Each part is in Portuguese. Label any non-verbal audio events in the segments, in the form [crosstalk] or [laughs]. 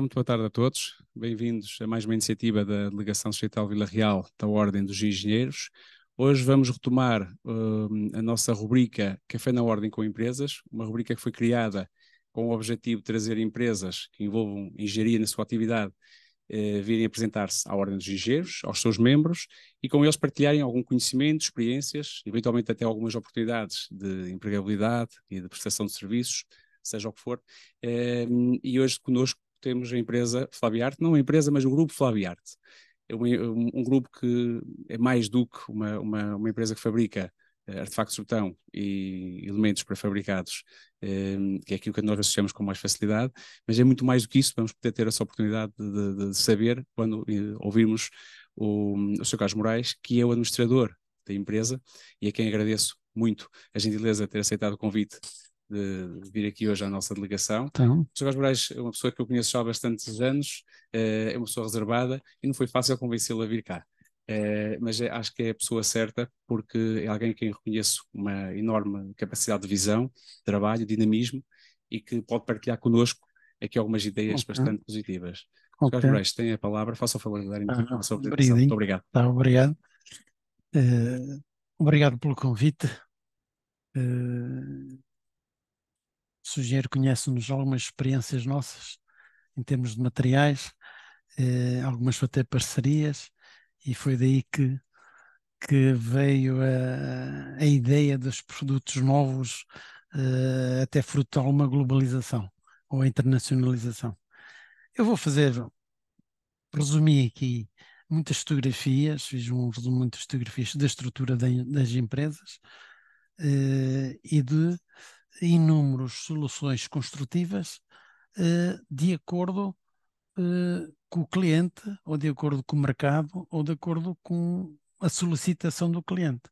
muito boa tarde a todos. Bem-vindos a mais uma iniciativa da Delegação Societal Vila Real da Ordem dos Engenheiros. Hoje vamos retomar uh, a nossa rubrica Café na Ordem com Empresas, uma rubrica que foi criada com o objetivo de trazer empresas que envolvam engenharia na sua atividade uh, virem apresentar-se à Ordem dos Engenheiros, aos seus membros, e com eles partilharem algum conhecimento, experiências, eventualmente até algumas oportunidades de empregabilidade e de prestação de serviços, seja o que for. Uh, e hoje conosco temos a empresa Flaviarte, não a empresa, mas o grupo Flaviarte. É, é um, um, grupo que é mais do que uma, uma, uma empresa que fabrica uh, artefactos de botão e elementos pré-fabricados, um, ehm, que é aquilo que nós associamos com mais facilidade, mas é muito mais do que isso, vamos poder ter essa oportunidade de, de, de saber quando uh, ouvirmos o, o Sr. Carlos Moraes, que é o administrador da empresa e a quem agradeço muito a gentileza de ter aceitado o convite de, de vir aqui hoje à nossa delegação. Então. O Sr. Vaz Moraes é uma pessoa que eu conheço já há bastantes anos, eh, é uma pessoa reservada e não foi fácil convencê-lo a vir cá. Eh, mas é, acho que é a pessoa certa porque é alguém que reconheço uma enorme capacidade de visão, trabalho, dinamismo e que pode partilhar connosco aqui algumas ideias okay. bastante positivas. Okay. Carlos Moraes, tem a palavra, faça o favor de dar então ah, sobre a Muito obrigado. Tá, obrigado. Uh, obrigado pelo convite. Uh, sujeiro conhece-nos algumas experiências nossas em termos de materiais, eh, algumas até parcerias, e foi daí que, que veio a, a ideia dos produtos novos, eh, até fruto de alguma globalização ou internacionalização. Eu vou fazer, resumi aqui muitas fotografias, fiz um resumo de muitas fotografias da estrutura de, das empresas eh, e de inúmeras soluções construtivas eh, de acordo eh, com o cliente, ou de acordo com o mercado, ou de acordo com a solicitação do cliente.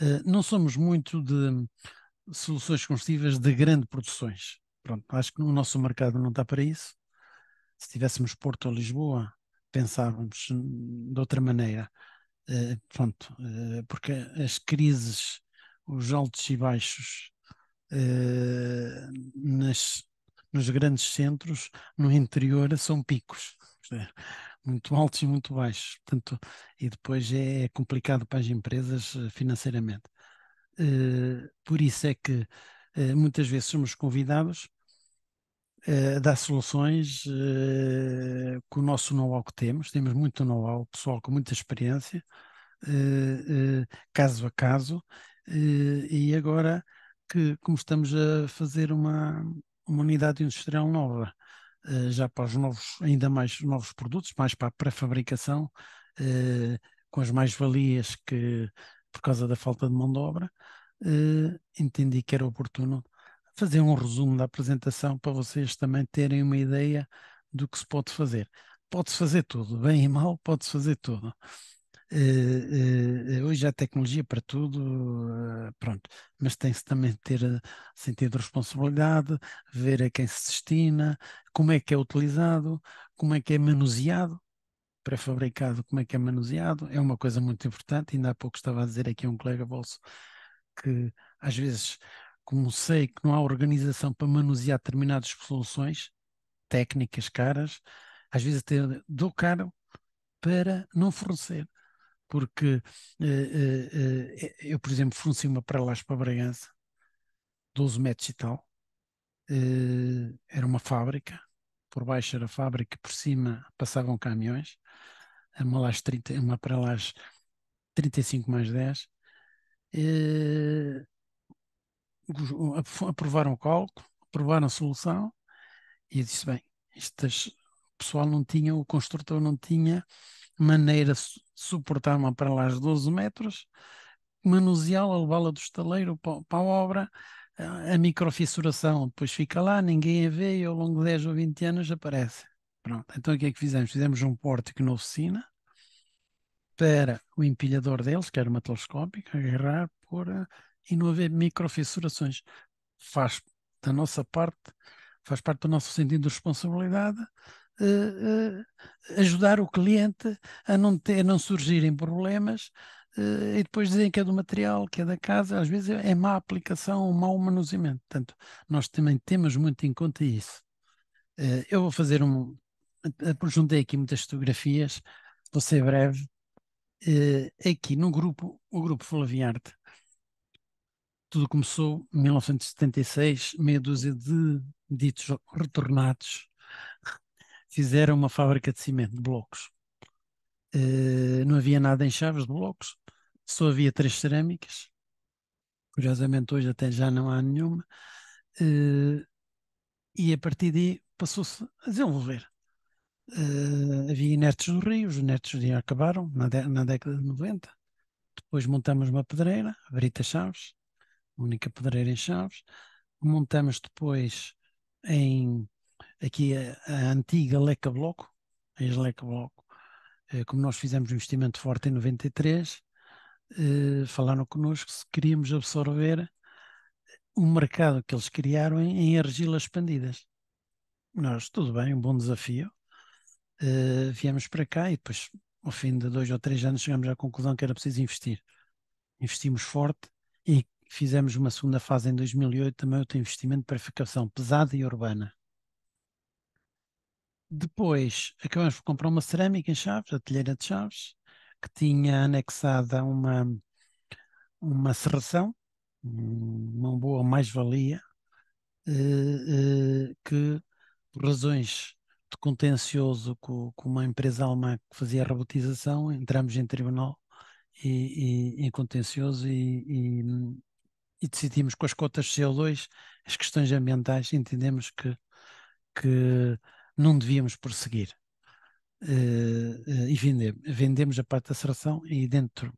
Eh, não somos muito de soluções construtivas de grandes produções. Pronto, acho que o nosso mercado não está para isso. Se tivéssemos Porto ou Lisboa, pensávamos de outra maneira. Pronto, porque as crises, os altos e baixos eh, nas, nos grandes centros, no interior são picos, é, muito altos e muito baixos. Portanto, e depois é, é complicado para as empresas eh, financeiramente. Eh, por isso é que muitas vezes somos convidados a dar soluções com o nosso know-how que temos, temos muito know-how, pessoal com muita experiência, caso a caso, e agora que como estamos a fazer uma, uma unidade industrial nova, eh, já para os novos, ainda mais novos produtos, mais para a pré-fabricação, eh, com as mais-valias que, por causa da falta de mão de obra, eh, entendi que era oportuno fazer um resumo da apresentação para vocês também terem uma ideia do que se pode fazer. Pode-se fazer tudo, bem e mal, pode-se fazer tudo. Eh, eh, hoje há tecnologia para tudo, eh, pronto, mas tem-se também de ter sentido de responsabilidade, ver a quem se destina, como é que é utilizado, como é que é manuseado, pré-fabricado, como é que é manuseado, é uma coisa muito importante. Ainda há pouco estava a dizer aqui um colega vosso que às vezes, como sei que não há organização para manusear determinadas soluções técnicas caras, às vezes até dou caro para não fornecer porque eh, eh, eh, eu, por exemplo, forneci uma para lá para Bragança, 12 metros e tal, era uma fábrica, por baixo era fábrica, por cima passavam caminhões, uma, laje 30, uma para laje 35 mais 10, aprovaram o cálculo, aprovaram a solução, e eu disse, bem, estas, o pessoal não tinha, o construtor não tinha maneira de suportar uma para lá de 12 metros, manuseá-la, levá-la do estaleiro para, para a obra, ah, a microfissuração depois fica lá, ninguém a vê e ao longo de 10 ou 20 anos aparece. Pronto, então o que é que fizemos? Fizemos um pórtico na oficina para o empilhador deles, que era uma telescópica, agarrar, pôr ah, e não haver microfissurações. Faz da nossa parte, faz parte do nosso sentido de responsabilidade eh, eh, ajudar o cliente a não, ter, a não surgirem problemas eh, e depois dizem que é do material, que é da casa, às vezes é, é má aplicação mau manuseamento. Portanto, nós também temos muito em conta isso. Eu vou fazer um. Juntei aqui muitas fotografias, vou ser breve. Aqui no grupo, o grupo Flaviarte, tudo começou em 1976, meia dúzia de ditos retornados fizeram uma fábrica de cimento de blocos. Uh, não havia nada em chaves de blocos, só havia três cerâmicas. Curiosamente, hoje até já não há nenhuma. Uh, e a partir daí passou-se a desenvolver. Uh, havia inertes do rio, os inertes já acabaram na, na década de 90. Depois montamos uma pedreira, a Brita Chaves, a única pedreira em Chaves. Montamos depois em aqui a, a antiga Leca Bloco, a ex-Leca Bloco, eh, como nós fizemos um investimento forte em 93, eh, falaram connosco se queríamos absorver o mercado que eles criaram em, argilas expandidas. Nós, tudo bem, um bom desafio. Eh, viemos para cá e depois, ao fim de dois ou três anos, chegamos à conclusão que era preciso investir. Investimos forte e fizemos uma segunda fase em 2008, também outro investimento de prefabricação pesada e urbana. Depois é acabamos por comprar uma cerâmica em Chaves, a telheira de Chaves, que tinha anexada uma, uma serração, uma boa mais-valia, eh, eh, que por razões de contencioso com, com uma empresa alemã que fazia robotização, entramos em tribunal e, e em contencioso e, e, e, decidimos com as cotas CO2 as questões ambientais, entendemos que, que não devíamos prosseguir. Uh, uh, e vender. vendemos a parte da serração e dentro de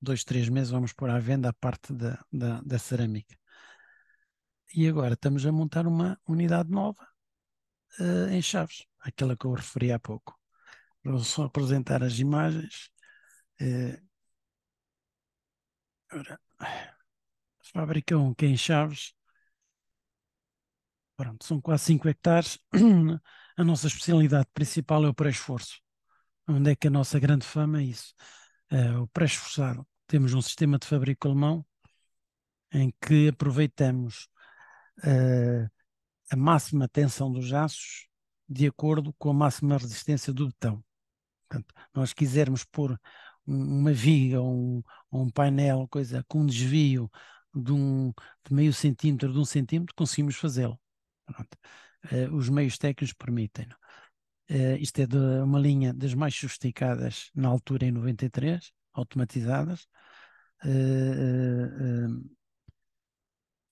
dois, três meses vamos pôr à venda a parte da, da, da cerâmica. E agora estamos a montar uma unidade nova uh, em Chaves, aquela que eu referi há pouco. Vou só apresentar as imagens. Ora, fábrica 1, é que é em Chaves. Pronto, são quase 5 hectares. [clears throat] a nossa especialidade principal é o pré-esforço. Onde é que a nossa grande fama é isso? É o pré-esforçado. Temos um sistema de fabrico alemão em que aproveitamos uh, a máxima tensão dos aços de acordo com a máxima resistência do betão. Portanto, nós quisermos pôr uma viga ou um, um, painel, coisa com um desvio de, um, de meio centímetro, de um centímetro, conseguimos fazê-lo uh, os meios técnicos permitem. Uh, isto é de uma linha das mais sofisticadas na altura, em 93, automatizadas. Uh,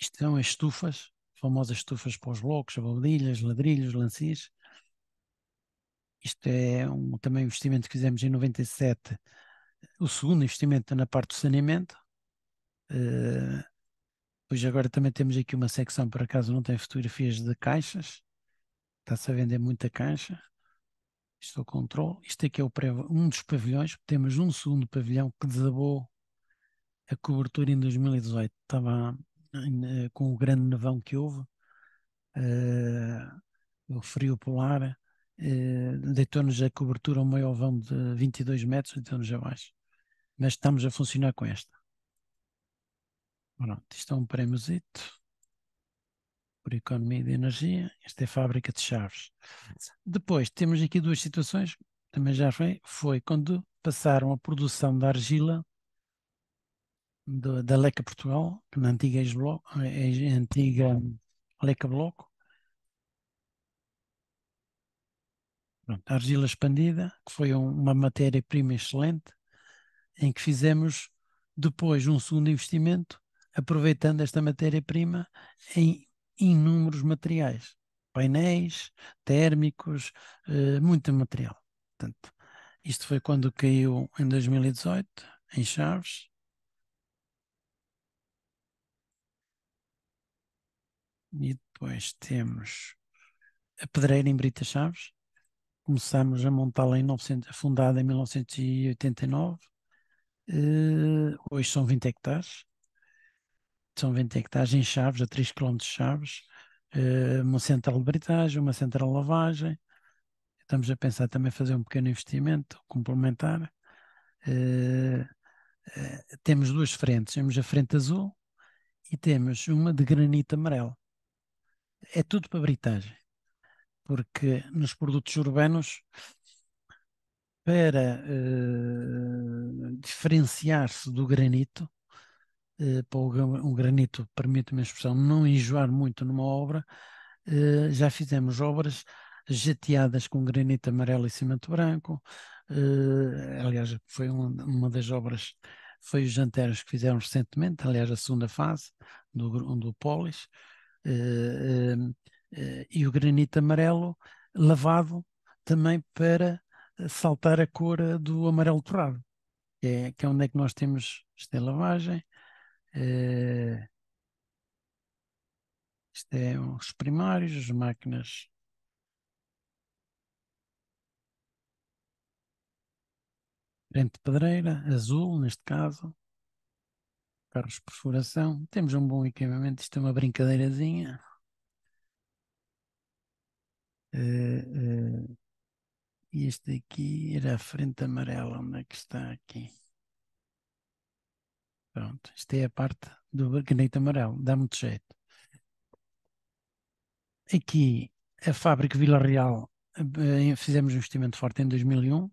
isto são as estufas, famosas estufas para os blocos, abobadilhas, ladrilhos, lances. Isto é um, também um investimento que fizemos em 97, o segundo investimento na parte do saneamento. Uh, Pois agora também temos aqui uma secção, por acaso não tem fotografias de caixas. Está-se a vender muita caixa. Isto é o controle. Isto aqui é o pré, um dos pavilhões. Temos um segundo pavilhão que desabou a cobertura em 2018. Estava eh, com o grande nevão que houve, uh, o frio polar, uh, deitou-nos a cobertura, um maior vão de 22 metros, deitou-nos abaixo. Mas estamos a funcionar com esta. Pronto, isto é um prémiozito por economia de energia. Esta é a fábrica de chaves. Depois temos aqui duas situações, também já foi, foi quando passaram a produção da argila do, da Leca Portugal, na antiga, antiga Leca Bloco. Pronto, a argila expandida, que foi um, uma matéria-prima excelente, em que fizemos depois um segundo investimento aproveitando esta matéria-prima em inúmeros materiais, painéis, térmicos, eh, muito material. Portanto, isto foi quando caiu em 2018, em Chaves. E depois temos a pedreira em Brita Chaves. começamos a montá-la em 900, fundada em 1989. Uh, eh, hoje são 20 hectares são 20 hectares em Chaves, a 3 km de Chaves, eh, uma central de britagem, uma central de lavagem. Estamos a pensar também fazer um pequeno investimento complementar. Eh, eh, temos duas frentes, temos a frente azul e temos uma de granito amarelo. É tudo para britagem, porque nos produtos urbanos para diferenciar-se do granito, eh, para um granito, permite-me a expressão, não enjoar muito numa obra, eh, já fizemos obras jateadas com granito amarelo e cimento branco, eh, aliás, foi uma, das obras foi os jantares que fizeram recentemente, aliás, a segunda fase do, do Polis, e o granito amarelo lavado também para saltar a cor do amarelo torrado, que é, que é onde é que nós temos esta lavagem, Uh, isto é os primários, as máquinas. Frente pedreira, azul neste caso. Carros de perfuração. Temos um bom equipamento, isto é uma brincadeirazinha. Uh, uh, e este aqui era a frente amarela, onde é que está aqui? Pronto, isto é a parte do bacanito amarelo, dá muito jeito. Aqui, a fábrica Vila Real, eh, fizemos um investimento forte em 2001.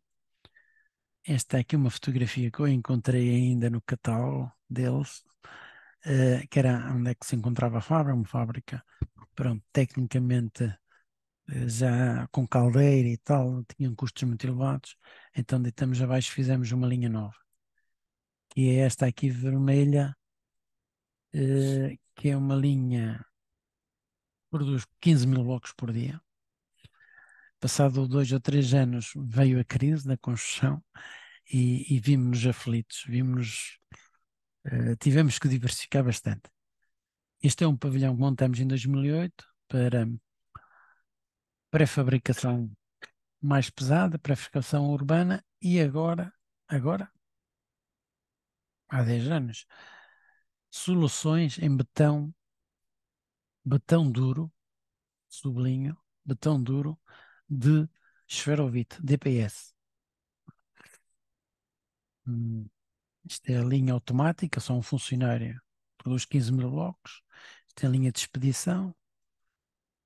Esta é aqui uma fotografia que eu encontrei ainda no catálogo deles, eh, que era onde é que se encontrava a fábrica, uma fábrica, pronto, tecnicamente eh, já com caldeira e tal, tinham custos muito elevados, então deitamos abaixo fizemos uma linha nova que é esta aqui vermelha, eh, que é uma linha que produz 15 mil blocos por dia. Passado dois ou três anos veio a crise da construção e, e vimos-nos aflitos, vimos eh, tivemos que diversificar bastante. Este é um pavilhão que montamos em 2008 para pré-fabricação mais pesada, pré-fabricação urbana e agora, agora há 10 anos, soluções em betão, betão duro, sublinho, betão duro de esferovite, DPS. Hum, isto é a linha automática, só um funcionário produz 15 mil blocos. Isto é a linha de expedição.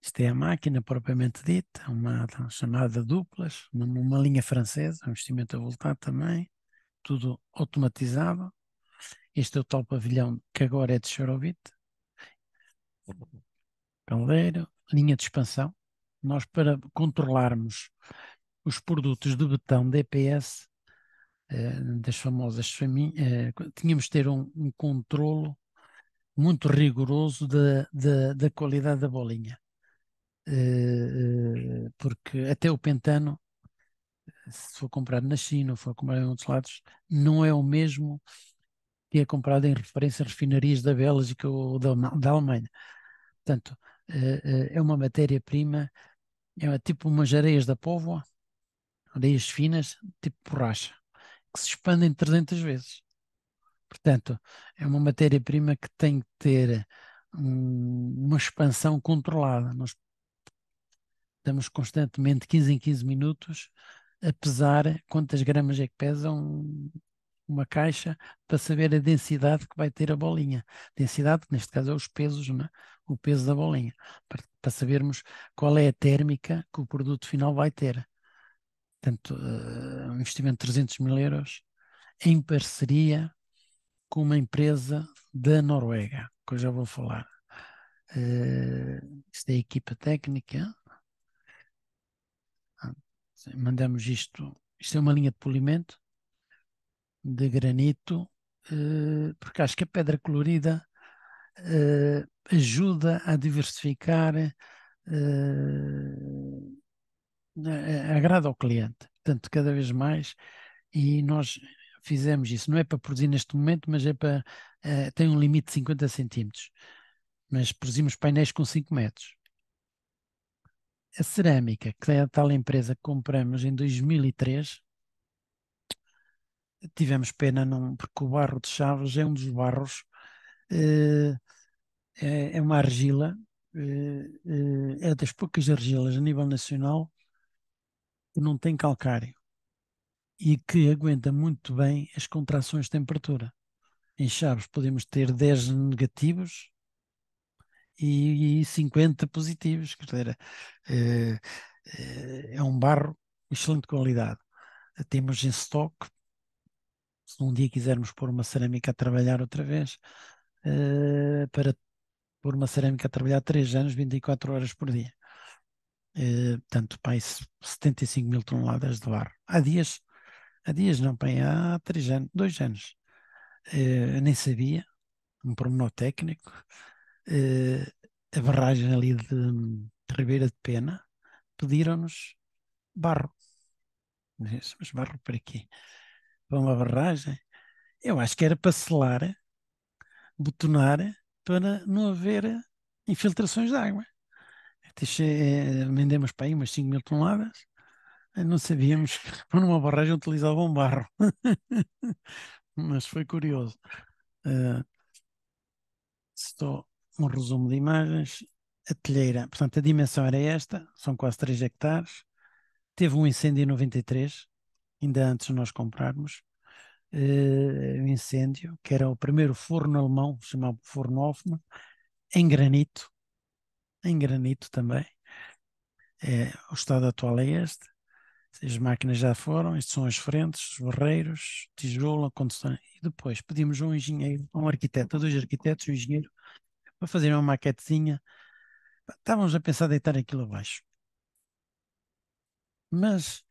Isto é a máquina propriamente dita, uma chamada duplas, uma, uma linha francesa, um investimento avultado também, tudo automatizado. Este é o tal pavilhão que agora é de Chorovit. Caldeiro, linha de expansão. Nós, para controlarmos os produtos de betão DPS, eh, das famosas famílias, eh, tínhamos de ter um, um controlo muito rigoroso da, da, da qualidade da bolinha. Eh, porque até o pentano, se for comprado na China ou for comprado em outros lados, não é o mesmo que é comprado em referência a refinarias da Bélgica ou da, da Alemanha. Portanto, eh, eh, é uma matéria-prima, é tipo umas areias da póvoa, areias finas, tipo borracha, que se expandem 300 vezes. Portanto, é uma matéria-prima que tem que ter um, uma expansão controlada. Nós estamos constantemente, 15 em 15 minutos, a pesar quantas gramas é que pesam uma caixa para saber a densidade que vai ter a bolinha. Densidade, que neste caso é os pesos, né? o peso da bolinha, para, para, sabermos qual é a térmica que o produto final vai ter. Portanto, uh, um investimento de 300 mil euros em parceria com uma empresa da Noruega, que eu já vou falar. Uh, isto é a equipa técnica. Mandamos isto. Isto é uma linha de polimento de granito, eh, porque acho que a pedra colorida eh, ajuda a diversificar, eh, agrada ao cliente, portanto, cada vez mais, e nós fizemos isso. Não é para produzir neste momento, mas é para. tem um limite de 50 centímetros, mas produzimos painéis com 5 metros. A cerâmica, que é a tal empresa que compramos em 2003, tivemos pena num, porque o barro de Chaves é um dos barros, eh, é, é, uma argila, eh, eh, é das poucas argilas a nível nacional que não tem calcário e que aguenta muito bem as contrações de temperatura. Em Chaves podemos ter 10 negativos e, e 50 positivos, quer dizer, é um barro de excelente qualidade. Temos em estoque se um dia quisermos pôr uma cerâmica a trabalhar outra vez, uh, para pôr uma cerâmica a trabalhar 3 anos, 24 horas por dia. Uh, portanto, pai, 75 mil toneladas de barro. Há dias, há dias não, pai, há 3 anos, 2 anos. Uh, nem sabia, um pormenor técnico, uh, a barragem ali de, de Ribeira de Pena, pediram-nos barro. Mas barro para quê? para uma barragem? Eu acho que era para selar, botonar para não haver infiltrações de água. Eh, vendemos para aí umas 5 mil toneladas. Eh, não sabíamos que [laughs] para uma barragem utilizavam barro. [laughs] Mas foi curioso. Uh, eh, estou um resumo de imagens. A telheira, portanto, a dimensão era esta, são quase 3 hectares. Teve um incêndio em 93, ainda antes de nós comprarmos, uh, um incêndio, que era o primeiro forno alemão, chamado Forno Hoffmann, em granito, em granito também. É, o estado atual é este. As máquinas já foram, estes são as frentes, os barreiros, tijolo, a condução. E depois pedimos um engenheiro, um arquiteto, dois arquitetos, um engenheiro, para fazer uma maquetezinha. Estávamos a pensar deitar aquilo abaixo. Mas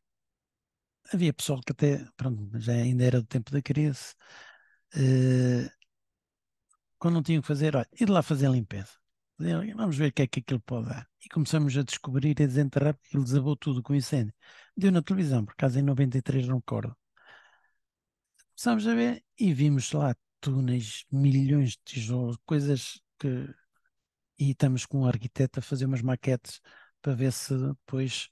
havia pessoal que até, pronto, já ainda era do tempo da crise, eh, quando não tinham que fazer, olha, ir lá fazer a limpeza. Vamos ver o que é que aquilo pode dar. E começamos a descobrir e a desenterrar, porque ele desabou tudo com incêndio. Deu na televisão, por acaso em 93, não recordo. Começámos a ver e vimos lá túneis, milhões de tijolos, coisas que. E estamos com um arquiteto a fazer umas maquetes para ver se depois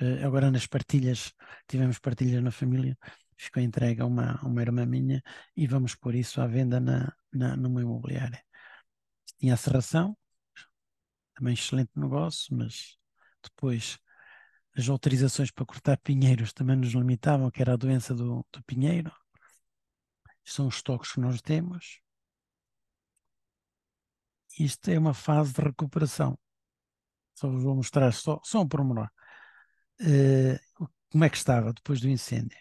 eh, agora nas partilhas, tivemos partilhas na família, ficou entregue a uma, uma irmã minha e vamos pôr isso à venda na, na, numa imobiliária. Tinha a serração, também excelente negócio, mas depois as autorizações para cortar pinheiros também nos limitavam, que era a doença do, do pinheiro. São os toques que nós temos. Isto é uma fase de recuperação. Só vos vou mostrar só, só um pormenor. Eh, como é que estava depois do incêndio?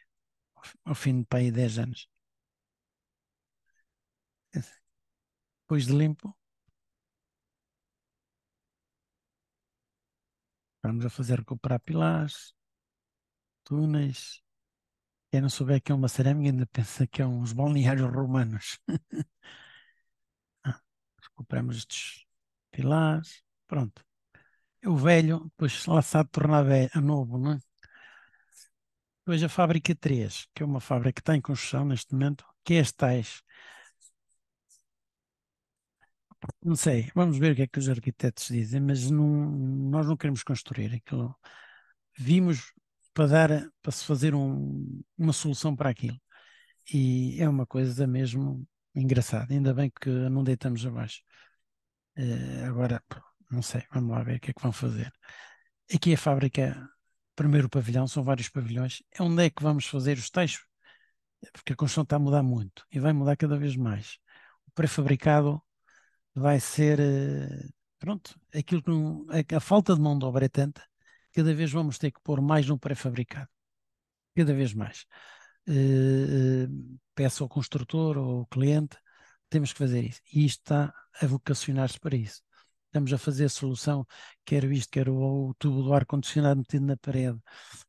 Ao fim de para aí 10 anos. Depois de limpo. Vamos a fazer recuperar pilares, túneis. Quem não souber que é uma cerâmica ainda pensa que é uns balneários romanos. [laughs] ah, recuperamos estes pilares. Pronto o velho, depois lá se há de tornar velho, a novo, não é? Depois a fábrica 3, que é uma fábrica que está em construção neste momento, que é as tais. Não sei, vamos ver o que é que os arquitetos dizem, mas não, nós não queremos construir aquilo. Vimos para dar, para se fazer um, uma solução para aquilo. E é uma coisa mesmo engraçada. Ainda bem que não deitamos abaixo. Uh, agora, não sei, vamos lá ver o que é que vão fazer. Aqui a fábrica, primeiro pavilhão, são vários pavilhões, é onde é que vamos fazer os teixos? É porque a construção está a mudar muito e vai mudar cada vez mais. O pré-fabricado vai ser, eh, pronto, aquilo que a falta de mão de obra é tanta, cada vez vamos ter que pôr mais no pré-fabricado, cada vez mais. Eh, eh, peço ao construtor ou ao cliente, temos que fazer isso. E isto está a vocacionar-se para isso estamos a fazer a solução, quer isto, quer o, o tubo do ar-condicionado metido na parede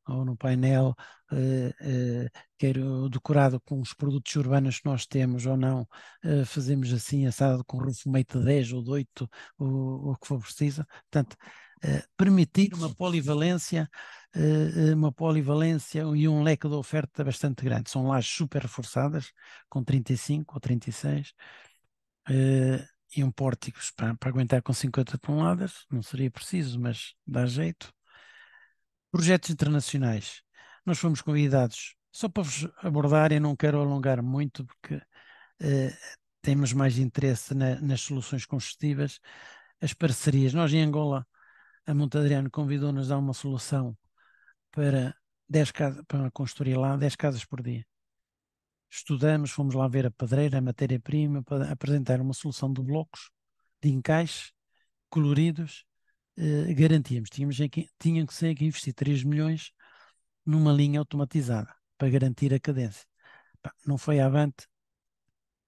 ou no painel, uh, eh, uh, eh, quer o decorado com os produtos urbanos que nós temos ou não, uh, fazemos assim, assado com refumate de 10 ou de 8, o que for preciso. Portanto, permitir uma polivalência, uma polivalência e um leque de oferta bastante grande. São lajes super reforçadas, com 35 ou 36. Uh, e um pórtico para, para aguentar com 50 toneladas, não seria preciso, mas dá jeito. Projetos internacionais. Nós fomos convidados, só para vos abordar, eu não quero alongar muito, porque eh, temos mais interesse na, nas soluções construtivas, as parcerias. Nós em Angola, a Montadriano convidou-nos a uma solução para 10 casas, para construir lá 10 casas por dia. Estudamos, fomos lá ver a pedreira, a matéria-prima, para apresentar uma solução de blocos de encaixe coloridos, eh, garantíamos. Tínhamos aqui, é tinham que ser que investir 3 milhões numa linha automatizada para garantir a cadência. não foi avante,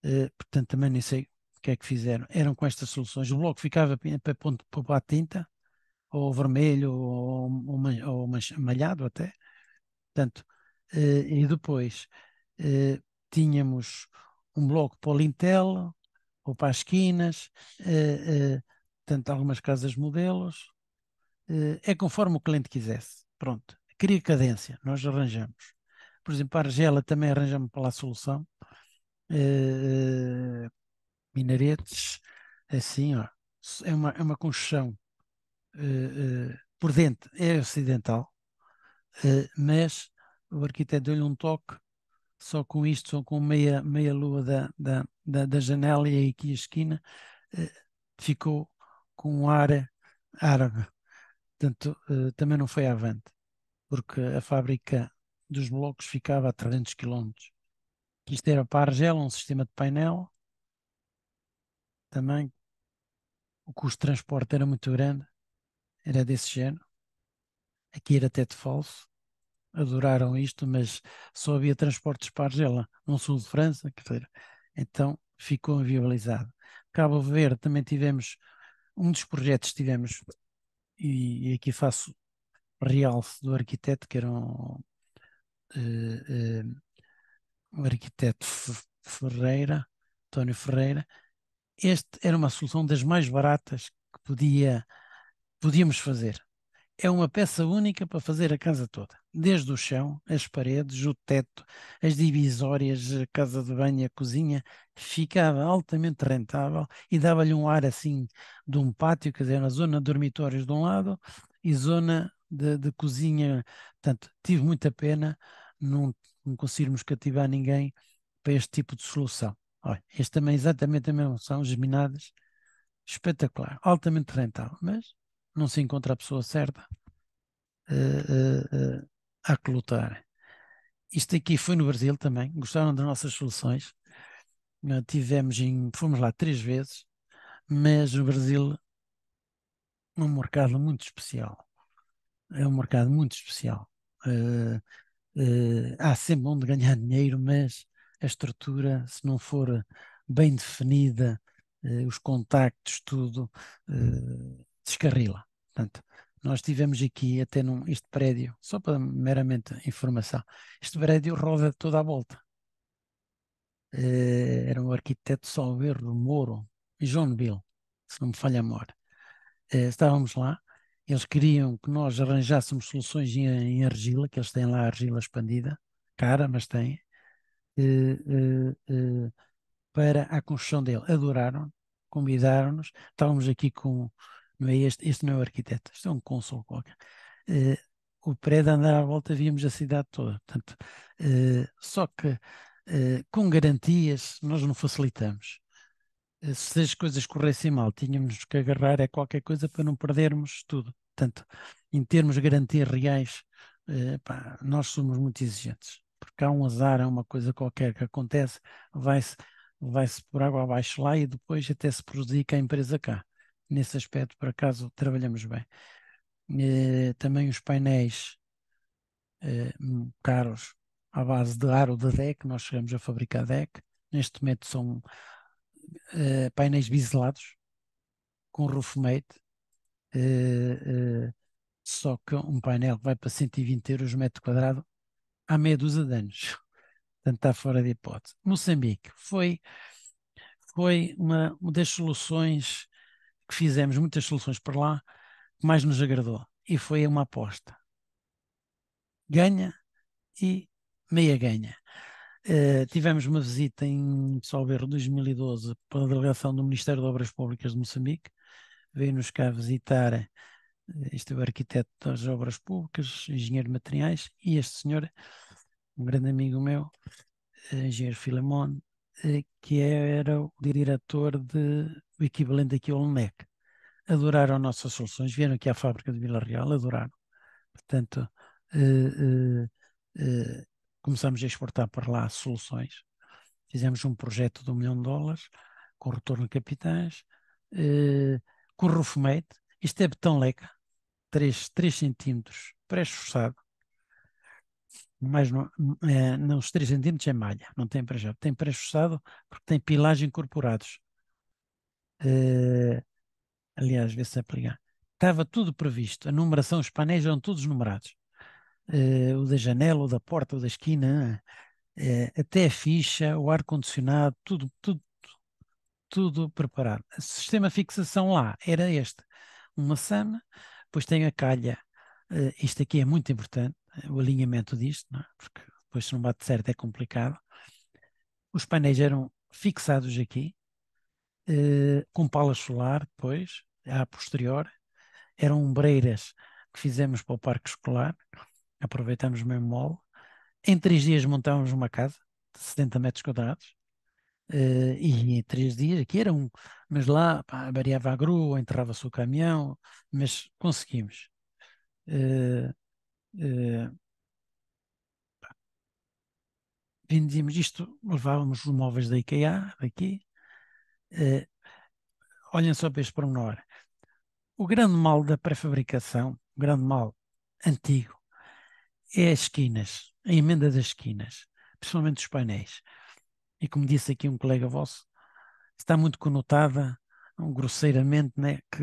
eh, portanto também nem sei o que é que fizeram. Eram com estas soluções. O bloco ficava para, para, para a tinta, ou vermelho, ou, ou, ou malhado até. Portanto, eh, e depois eh, tínhamos um bloco para o Lintel, ou para as esquinas, eh, eh, tanto algumas casas modelos, eh, é conforme o cliente quisesse. Pronto, cria cadência, nós arranjamos. Por exemplo, a Argela também arranjamos para lá a solução. minaretes, é assim, ó, é uma, é uma construção por dentro, é ocidental, mas o arquiteto deu-lhe um toque só com isto, só com meia, meia lua da, da, da, da janela e aqui a esquina, eh, ficou com um ar árabe. Portanto, eh, também não foi avante, porque a fábrica dos blocos ficava a 300 km. Isto era para a Argel, um sistema de painel. Também o custo de transporte era muito grande, era desse género. Aqui era teto falso adoraram isto, mas só havia transportes para a Argela, no sul de França, quer dizer, então ficou inviabilizado. Cabo Verde também tivemos, um dos projetos que tivemos, e, e aqui faço realce do arquiteto, que era um, uh, uh, um arquiteto Ferreira, António Ferreira, este era uma solução das mais baratas que podia, podíamos fazer é uma peça única para fazer a casa toda, desde o chão, as paredes, o teto, as divisórias, a casa de banho, a cozinha, ficava altamente rentável e dava-lhe um ar assim de um pátio, quer dizer, na zona de dormitórios de um lado e zona de, de cozinha. Portanto, tive muita pena não, não conseguirmos cativar ninguém para este tipo de solução. Olha, este também é exatamente a mesma são geminadas, espetacular, altamente rentável, mas não se encontra a pessoa certa uh, uh, uh, a que lutar. Isto aqui foi no Brasil também, gostaram das nossas soluções. Eh, tivemos em, fomos lá três vezes, mas o Brasil é um mercado muito especial. É um mercado muito especial. Eh, eh, há sempre onde ganhar dinheiro, mas a estrutura, se não for bem definida, os contactos, tudo, descarrila. Portanto, nós tivemos aqui até num, este prédio, só para meramente informação, este prédio roda toda a volta. Uh, era um arquiteto Salveiro Moro e João Bill, se não me falha a memória. Uh, estávamos lá, eles queriam que nós arranjássemos soluções em, em argila, que eles têm lá argila expandida, cara, mas têm, uh, para a construção dele. Adoraram, convidaram-nos, estávamos aqui com não é este, este não é o arquiteto, este é um cônsul qualquer. Uh, o prédio a andar à volta víamos a cidade toda. Portanto, uh, só que uh, com garantias nós não facilitamos. se as coisas corressem mal, tínhamos que agarrar a qualquer coisa para não perdermos tudo. Portanto, em termos de garantias reais, pá, nós somos muito exigentes. Porque há um azar, há uma coisa qualquer que acontece, vai-se vai-se por água abaixo lá e depois até se prejudica a empresa cá nesse aspecto, por acaso, trabalhamos bem. Eh, também os painéis eh, caros à base de aro de DEC, nós chegamos a fabricar DEC. Neste momento são eh, painéis biselados com roofmate, só que um painel que vai para 120 euros metro quadrado há meia dúzia de anos. [laughs] Portanto, está fora de hipótese. Moçambique foi, foi uma, uma das soluções que fizemos muitas soluções para lá que mais nos agradou. E foi uma aposta. Ganha e meia ganha. Uh, tivemos uma visita em Salveiro 2012 pela delegação do Ministério de Obras Públicas de Moçambique. Veio-nos cá visitar eh, este é o arquiteto das obras públicas, engenheiro de materiais, e este senhor, um grande amigo meu, eh, engenheiro Filemon, que era o diretor de o equivalente aqui ao LNEC. NEC. Adoraram nossas soluções, vieram aqui à fábrica de Vila Real, adoraram. Portanto, eh, eh, eh, começamos a exportar para lá soluções. Fizemos um projeto de um milhão de dólares, com retorno de capitais, eh, com roofmate. Isto é betão leca, 3, 3 centímetros, pré-esforçado. Mas não, é, não, os 3 centímetros é malha, não tem pré-esforçado, tem pré-esforçado porque tem pilagem incorporados. Uh, aliás, vê se aplicar. Estava tudo previsto. A numeração, os painéis eram todos numerados. Uh, o da janela, o da porta, o da esquina, uh, até a ficha, o ar-condicionado, tudo, tudo, tudo preparado. O sistema de fixação lá era este. Uma sana, depois tem a calha. Uh, isto aqui é muito importante, o alinhamento disto, é? porque depois se não bate certo é complicado. Os painéis eram fixados aqui, eh, com pala solar depois, a posterior, eram ombreiras que fizemos para o parque escolar, aproveitamos o mesmo molo Em três dias montámos uma casa de 70 metros quadrados, Uh, e em três dias, aqui era um, mas lá pá, variava a grua, enterrava-se o caminhão, mas conseguimos. Uh, uh, Vendíamos isto, levávamos os móveis da IKEA daqui, Uh, olhem só para este pormenor. O grande mal da pré-fabricação, o grande mal antigo, é as esquinas, a emenda das esquinas, principalmente os painéis. E como disse aqui um colega vosso, está muito conotada grosseiramente né, que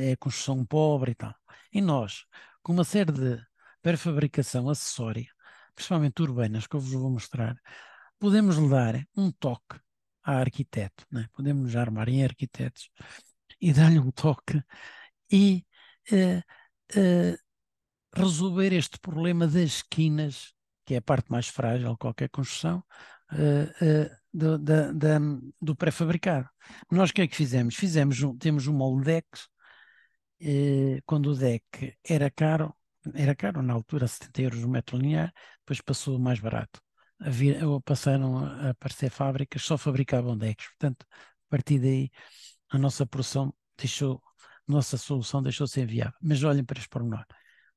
é construção pobre e tal. E nós, com uma série de pré-fabricação acessória, principalmente urbanas, que eu vos vou mostrar, podemos lhe dar um toque a arquiteto, né? podemos já armar em arquitetos, e dar-lhe um toque e uh, uh, resolver este problema das esquinas, que é a parte mais frágil de qualquer construção, uh, do, da, da, do pré-fabricado. Nós o que é que fizemos? Fizemos, temos um molde deck, quando o deck era caro, era caro na altura, 70 euros o metro linear, depois passou mais barato vir, ou passaram a aparecer fábricas só fabricavam decks. Portanto, a partir daí, a nossa produção deixou, a nossa solução deixou de ser viável. Mas olhem para este pormenor.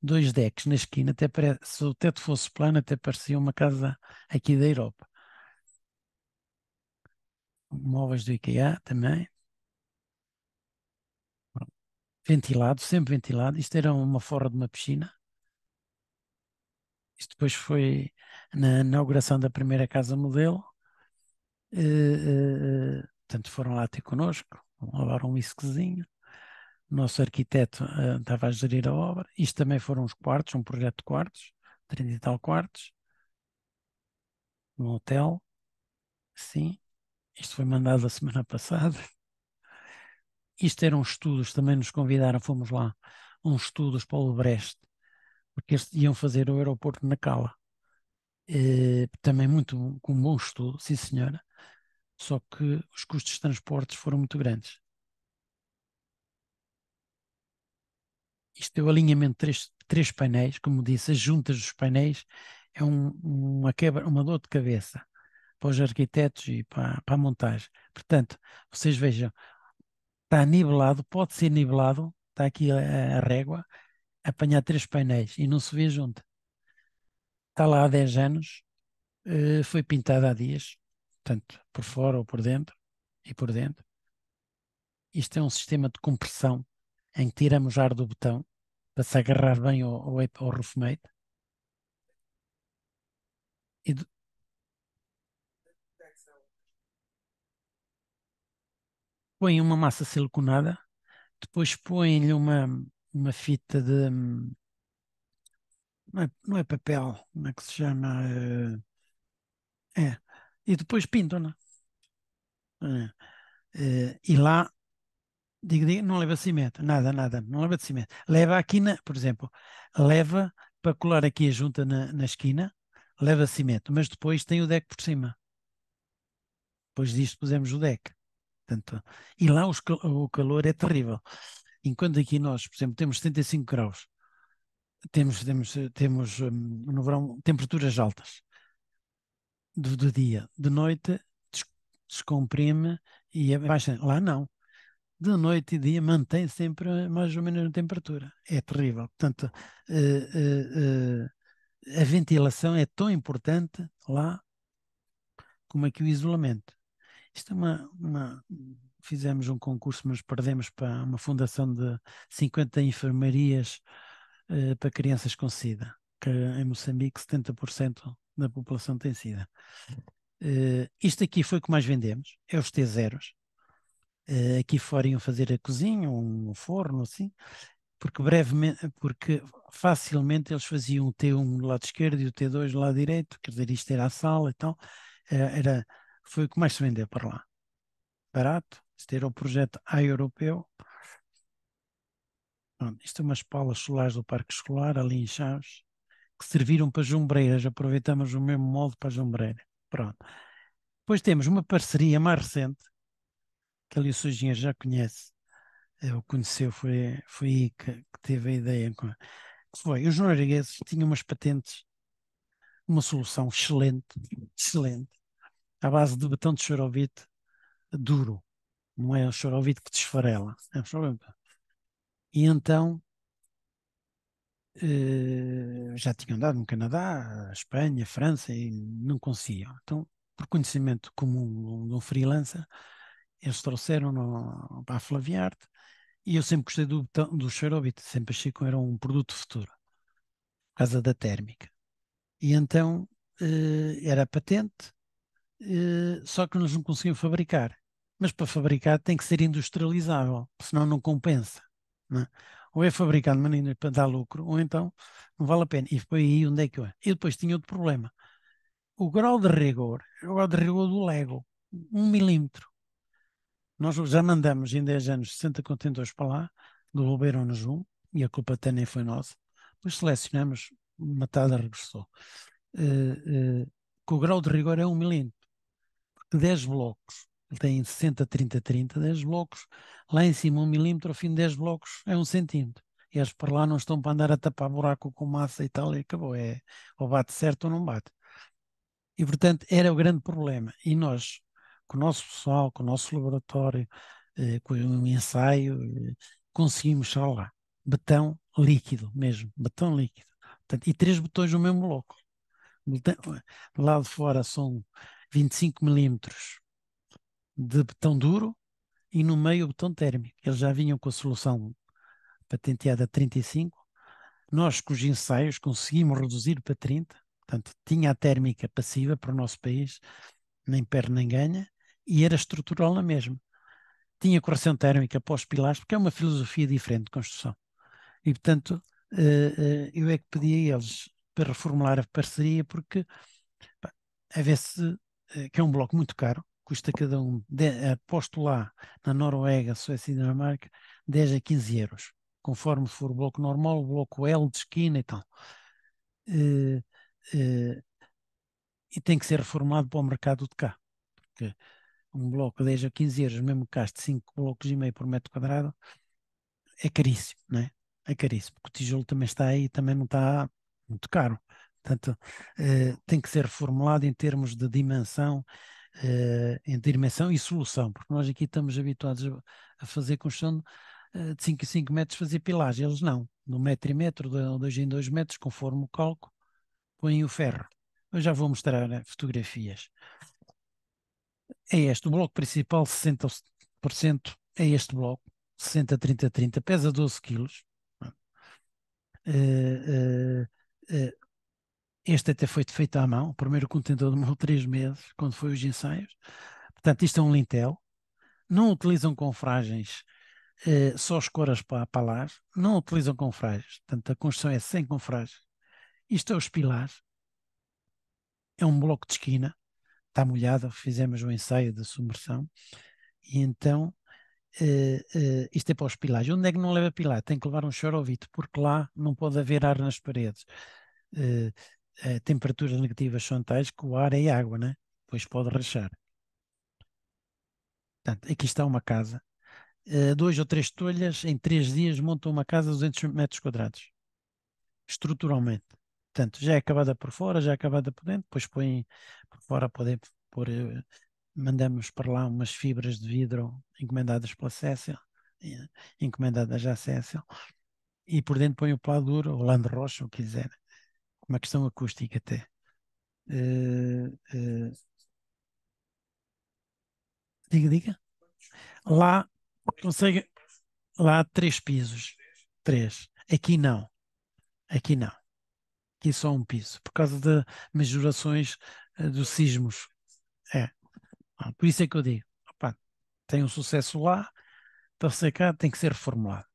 Dois decks na esquina, até parece, se o teto fosse plano, até parecia uma casa aqui da Europa. Móveis do IKEA também. Ventilado, sempre ventilado. Isto era uma forra de uma piscina. Isto depois foi na inauguração da primeira casa modelo. Eh, eh, eh, portanto, foram lá ter connosco, levaram um whiskyzinho. O nosso arquiteto uh, estava a gerir a obra. Isto também foram uns quartos, um projeto de quartos, 30 e tal quartos, num hotel. Sim, isto foi mandado a semana [laughs] passada. Isto eram estudos, também nos convidaram, fomos lá, uns estudos para o Brecht, porque eles iam fazer o aeroporto na Cala eh, também muito com um bom estudo, sim senhora, só que os custos de transportes foram muito grandes. Isto é o alinhamento de três, três painéis, como disse, as juntas dos painéis é um, uma, quebra, uma dor de cabeça para os arquitetos e para, para a montagem. Portanto, vocês vejam, está nivelado, pode ser nivelado, está aqui a, a régua, apanhar três painéis e não se vê junto está lá há 10 anos, eh, foi pintada há dias, tanto por fora ou por dentro, e por dentro. Isto é um sistema de compressão em que tiramos ar do botão para se agarrar bem ao, ao, ao roofmate. E do... uma massa siliconada, depois põe lhe uma, uma fita de hum, não é, não é papel, como é que se chama? Eh, é. E depois pintam-na. É. é eh, e lá, digo, digo, não leva cimento, nada, nada, não leva de cimento. Leva aqui, na, por exemplo, leva para colar aqui a junta na, na esquina, leva cimento, mas depois tem o deck por cima. Depois disto pusemos o deck. Portanto, e lá os, o calor é terrível. Enquanto aqui nós, por exemplo, temos 75 graus, temos, temos, temos hum, no verão temperaturas altas do, do dia, de noite descomprime e é baixa. Lá não. De noite e dia mantém sempre mais ou menos a temperatura. É terrível. Portanto, uh, uh, uh, a ventilação é tão importante lá como aqui o isolamento. Isto é uma, uma Fizemos um concurso, mas perdemos para uma fundação de 50 enfermarias eh, para crianças com SIDA, que em Moçambique 70% da população tem SIDA. Uh, isto aqui foi o que mais vendemos, é os T0s. Uh, eh, aqui fora iam fazer a cozinha, um forno, assim, porque brevemente, porque facilmente eles faziam o T1 do lado esquerdo e o T2 do lado direito, quer dizer, isto era a sala e tal, era, foi o que mais se vendeu para lá. Barato, este era o projeto A europeu, Pronto, isto é umas palas solares do Parque Escolar, ali em Chaves, que serviram para jumbreiras. Aproveitamos o mesmo molde para jumbreira. Pronto. Depois temos uma parceria mais recente, que ali o Sujinha já conhece, eh, ou conheceu, foi, foi aí que, que teve a ideia. Que foi, os noruegueses tinham umas patentes, uma solução excelente, excelente, à base de betão de chorovite duro. Não é o chorovite que desfarela, é um chorovite e então eh, já tinham andado no Canadá, Espanha, França e não conseguiam. Então, por conhecimento comum de um freelancer, eles trouxeram para a Flaviarte e eu sempre gostei do, do Xerobit, sempre achei que era um produto futuro, por causa da térmica. E então eh, era patente, eh, só que nós não conseguiam fabricar. Mas para fabricar tem que ser industrializável, senão não compensa. Não? Né? Ou é fabricado de para dar lucro, ou então não vale a pena. E foi aí onde é que eu. E depois tinha outro problema. O grau de rigor, o grau de rigor do Lego, um milímetro. Nós já mandamos em 10 anos 60 contentores para lá, devolveram-nos um, e a culpa até nem foi nossa. Mas selecionamos, matada regressou. Uh, uh, que o grau de rigor é um milímetro. 10 blocos ele tem 60, 30, 30, 10 blocos, lá em cima um milímetro, ao fim de 10 blocos é um centímetro. E as para lá não estão para andar a tapar buraco com massa e tal, e acabou. É, ou bate certo ou não bate. E portanto era o grande problema. E nós, com o nosso pessoal, com o nosso laboratório, eh, com um ensaio, eh, conseguimos chegar lá. Betão líquido mesmo, betão líquido. Portanto, e três botões no mesmo bloco. Betão, lá de fora são 25 milímetros de betão duro e no meio o betão térmico. Eles já vinham com a solução patenteada 35. Nós, com os ensaios, conseguimos reduzir para 30. Portanto, tinha a térmica passiva para o nosso país, nem perde nem ganha, e era estrutural na mesma. Tinha correção térmica pós pilares, porque é uma filosofia diferente de construção. E, portanto, eh, eh, eu é que pedi a eles para reformular a parceria, porque a ver se eh, que é um bloco muito caro, custa cada um, de, aposto lá na Noruega, Suécia e Dinamarca, 10 a 15 euros, conforme for o bloco normal, o bloco L de esquina e tal. Uh, uh, e tem que ser reformado para o mercado de cá, porque um bloco de 10 a 15 euros, mesmo que de 5 blocos e meio por metro quadrado, é caríssimo, né? É caríssimo, porque o tijolo também está aí e também não está muito caro. Portanto, uh, tem que ser reformulado em termos de dimensão, uh, entre dimensão e solução, porque nós aqui estamos habituados a fazer construção eh, de 5 em 5 metros, fazer pilagem, eles não, no metro e metro, ou 2 em 2 metros, conforme o cálculo, põem o ferro. Eu já vou mostrar né, fotografias. É este, o bloco principal, 60% é este bloco, 60-30-30, pesa 12 quilos. Uh, uh, uh, este até foi feito à mão, o primeiro contentor [laughs] demorou três meses, quando foi os ensaios. Portanto, isto é um lintel. Não utilizam confragens eh, só escoras para, para lá, não utilizam confragens. Portanto, a construção é sem confragens. Isto é os pilares. É um bloco de esquina, está molhado fizemos o um ensaio de submersão. E então, eh, eh, isto é para os pilares. Onde é que não leva pilar? Tem que levar um chorovito, porque lá não pode haver ar nas paredes. Eh, temperaturas negativas são tais que o ar é água, né? Depois pode rachar. Portanto, aqui está uma casa. Uh, dois ou três tolhas em três dias montam uma casa de 200 metros quadrados. Estruturalmente. Portanto, já é acabada por fora, já é acabada por dentro, depois põem por fora, podem pôr, eh, mandamos para lá umas fibras de vidro encomendadas pela Cécil, encomendadas à Cécil, e por dentro põem o pladuro, ou lã de rocha, o que quiserem uma questão acústica até. Uh, uh, diga, diga. Lá consegue. Lá há três pisos. Três. Aqui não. Aqui não. Aqui é só um piso. Por causa das majorações uh, eh, dos sismos. É. Ah, por isso é que eu digo. Opa, tem um sucesso lá, está a cá, tem que ser reformulado.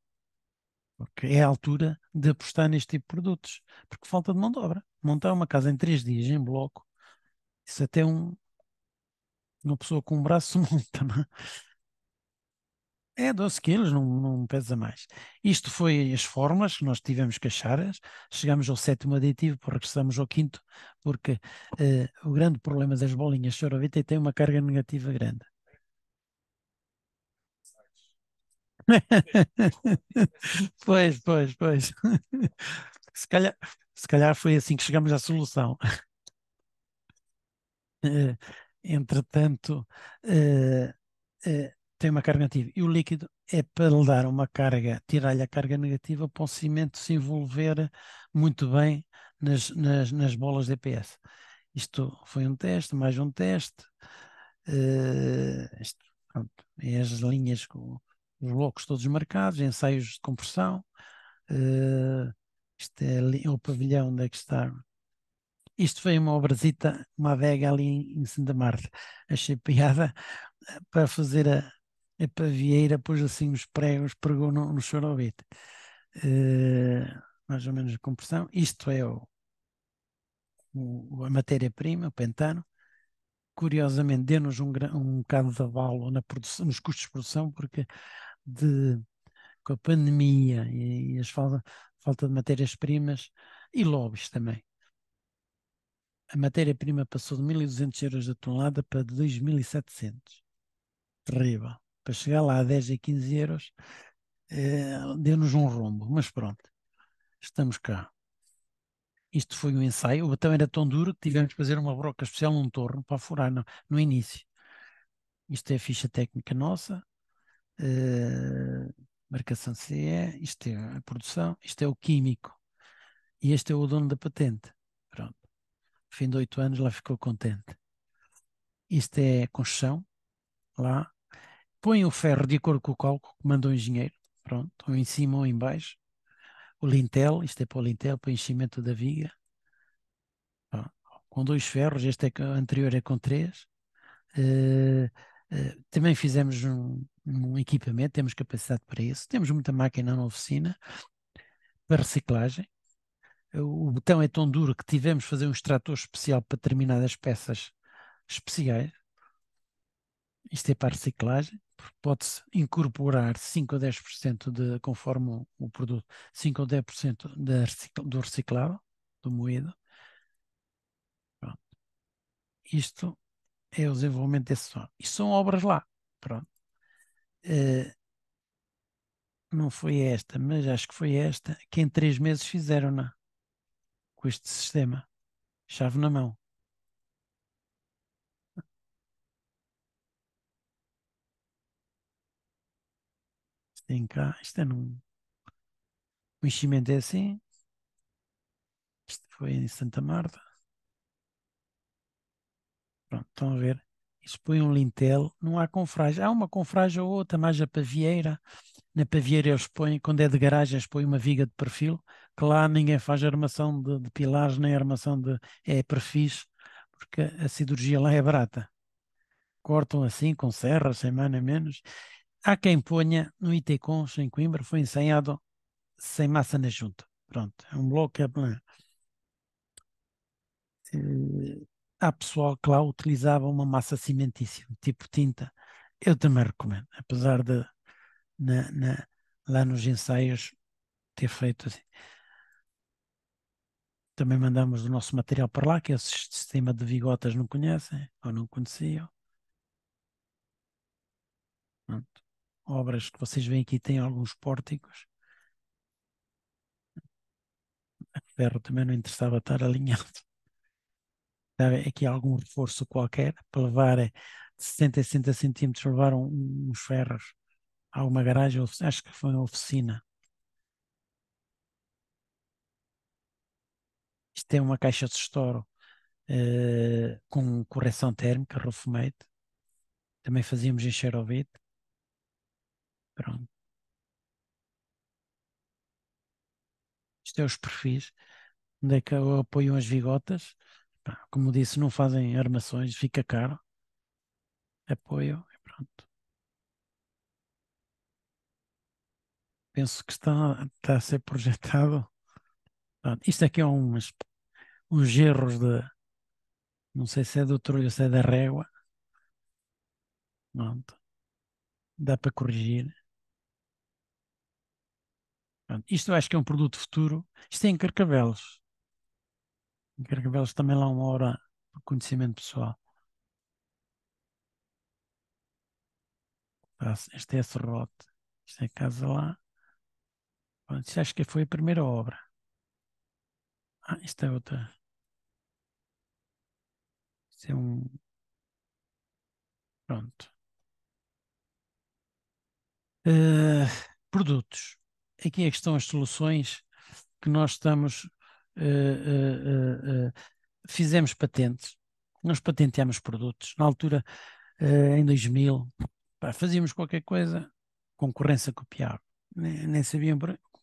Porque é a altura de apostar neste tipo de produtos, porque falta de mão de obra. Montar uma casa em três dias, em bloco, isso até um, uma pessoa com um braço [laughs] monta, não é 12 é quilos, não, não pesa mais. Isto foi as fórmulas que nós tivemos que achar. Chegamos ao sétimo aditivo, regressamos ao quinto, porque eh, o grande problema das bolinhas sorvete tem uma carga negativa grande. [laughs] pois, pois, pois. Se calhar, se calhar foi assim que chegamos à solução. Eh, entretanto, eh, eh, tem uma carga negativa. E o líquido é para lhe dar uma carga, tirar-lhe a carga negativa para o cimento se envolver muito bem nas, nas, nas bolas DPS. Isto foi um teste, mais um teste. Uh, isto, pronto, é as linhas com, os blocos todos marcados, ensaios de compressão. Uh, isto é ali, o pavilhão onde é que está. Isto foi uma obrazita, uma adega ali em, em Santa Marta. Achei piada eh, para fazer a, é a pavieira, pôs assim os pregos, pregou no, no chorobite. Uh, eh, mais ou menos a compressão. Isto é o, o a matéria-prima, o pentano. Curiosamente, deu-nos um, um bocado de abalo na produção, nos custos de produção, porque de com a pandemia e, e as falta, falta de matérias-primas e lobbies também. A matéria-prima passou de 1.200 euros da tonelada para 2.700. Terrível. Para chegar lá a 10 a 15 euros, eh, deu-nos um rombo, mas pronto, estamos cá. Isto foi um ensaio. O batão era tão duro que tivemos que fazer uma broca especial num torno para furar no, no início. Isto é a ficha técnica nossa. Eh, marcação marcação CE, isto é a produção, isto é o químico e este é o dono da patente. Pronto. Fim de oito anos lá ficou contente. Isto é construção, lá. Põe o ferro de acordo com o cálculo que mandou o engenheiro, pronto, ou em cima ou em baixo. O lintel, isto é para o lintel, para o enchimento da viga. Com dois ferros, este é, anterior é com três. Uh, uh, também fizemos um, um equipamento, temos capacidade para isso, temos muita máquina na oficina para reciclagem. O botão é tão duro que tivemos de fazer um extrator especial para determinadas peças especiais. Isto é para reciclagem, pode-se incorporar 5 ou 10% de, conforme o, produto, 5 ou 10% da, do reciclável, do moído. Pronto. Isto é o desenvolvimento desse som. E são obras lá. Pronto. Ah, não foi esta, mas acho que foi esta, que em três meses fizeram-na com este sistema. Chave na mão. Tem cá, isto é num. O enchimento é assim. Isto foi em Santa Marta. Pronto, estão a ver se põe um lintel, não há confragem. Há uma confragem ou outra, mais a pavieira. Na pavieira eles põem, quando é de garagens, põem uma viga de perfil, que lá ninguém faz armação de, de pilares, nem armação de é, perfis, porque a cirurgia lá é barata. Cortam assim, com serra, semana menos. Há quem ponha no ITCONS, em Coimbra, foi ensaiado sem massa na junta. Pronto, é um bloco. É há pessoal que lá utilizava uma massa cimentícia, tipo tinta. Eu também recomendo, apesar de na, na, lá nos ensaios ter feito assim. Também mandamos o nosso material para lá, que esse sistema de vigotas não conhecem ou não conheciam. Pronto. Obras que vocês veem aqui têm alguns pórticos. A ferro também não interessava estar alinhado sabe, aqui algum reforço qualquer para levar de 60 60 centímetros, levar um, uns ferros a uma garagem, acho que foi uma oficina. Isto tem uma caixa de estouro uh, com correção térmica, Roofmate. Também fazíamos encher o vidro. Pronto. Isto é os perfis onde é que apoiam as vigotas como disse, não fazem armações, fica caro. Apoio e pronto. Penso que está, está a ser projetado. Pronto, isto aqui é uns, uns erros de. Não sei se é do trulho, se é da régua. Pronto. Dá para corrigir. Pronto. Isto eu acho que é um produto futuro. Isto é em Carcavelos que Carcavelos também lá uma hora por conhecimento pessoal. Tá, este é a Serrote. Isto é a casa lá. Pronto, acho que foi a primeira obra. Ah, isto é outra. Isto é um. Pronto. Uh, produtos. Aqui é que estão as soluções que nós estamos uh, uh, fizemos patentes, nós patenteámos produtos. Na altura, em 2000, pá, fazíamos qualquer coisa, concorrência copiava. Nem, nem sabiam,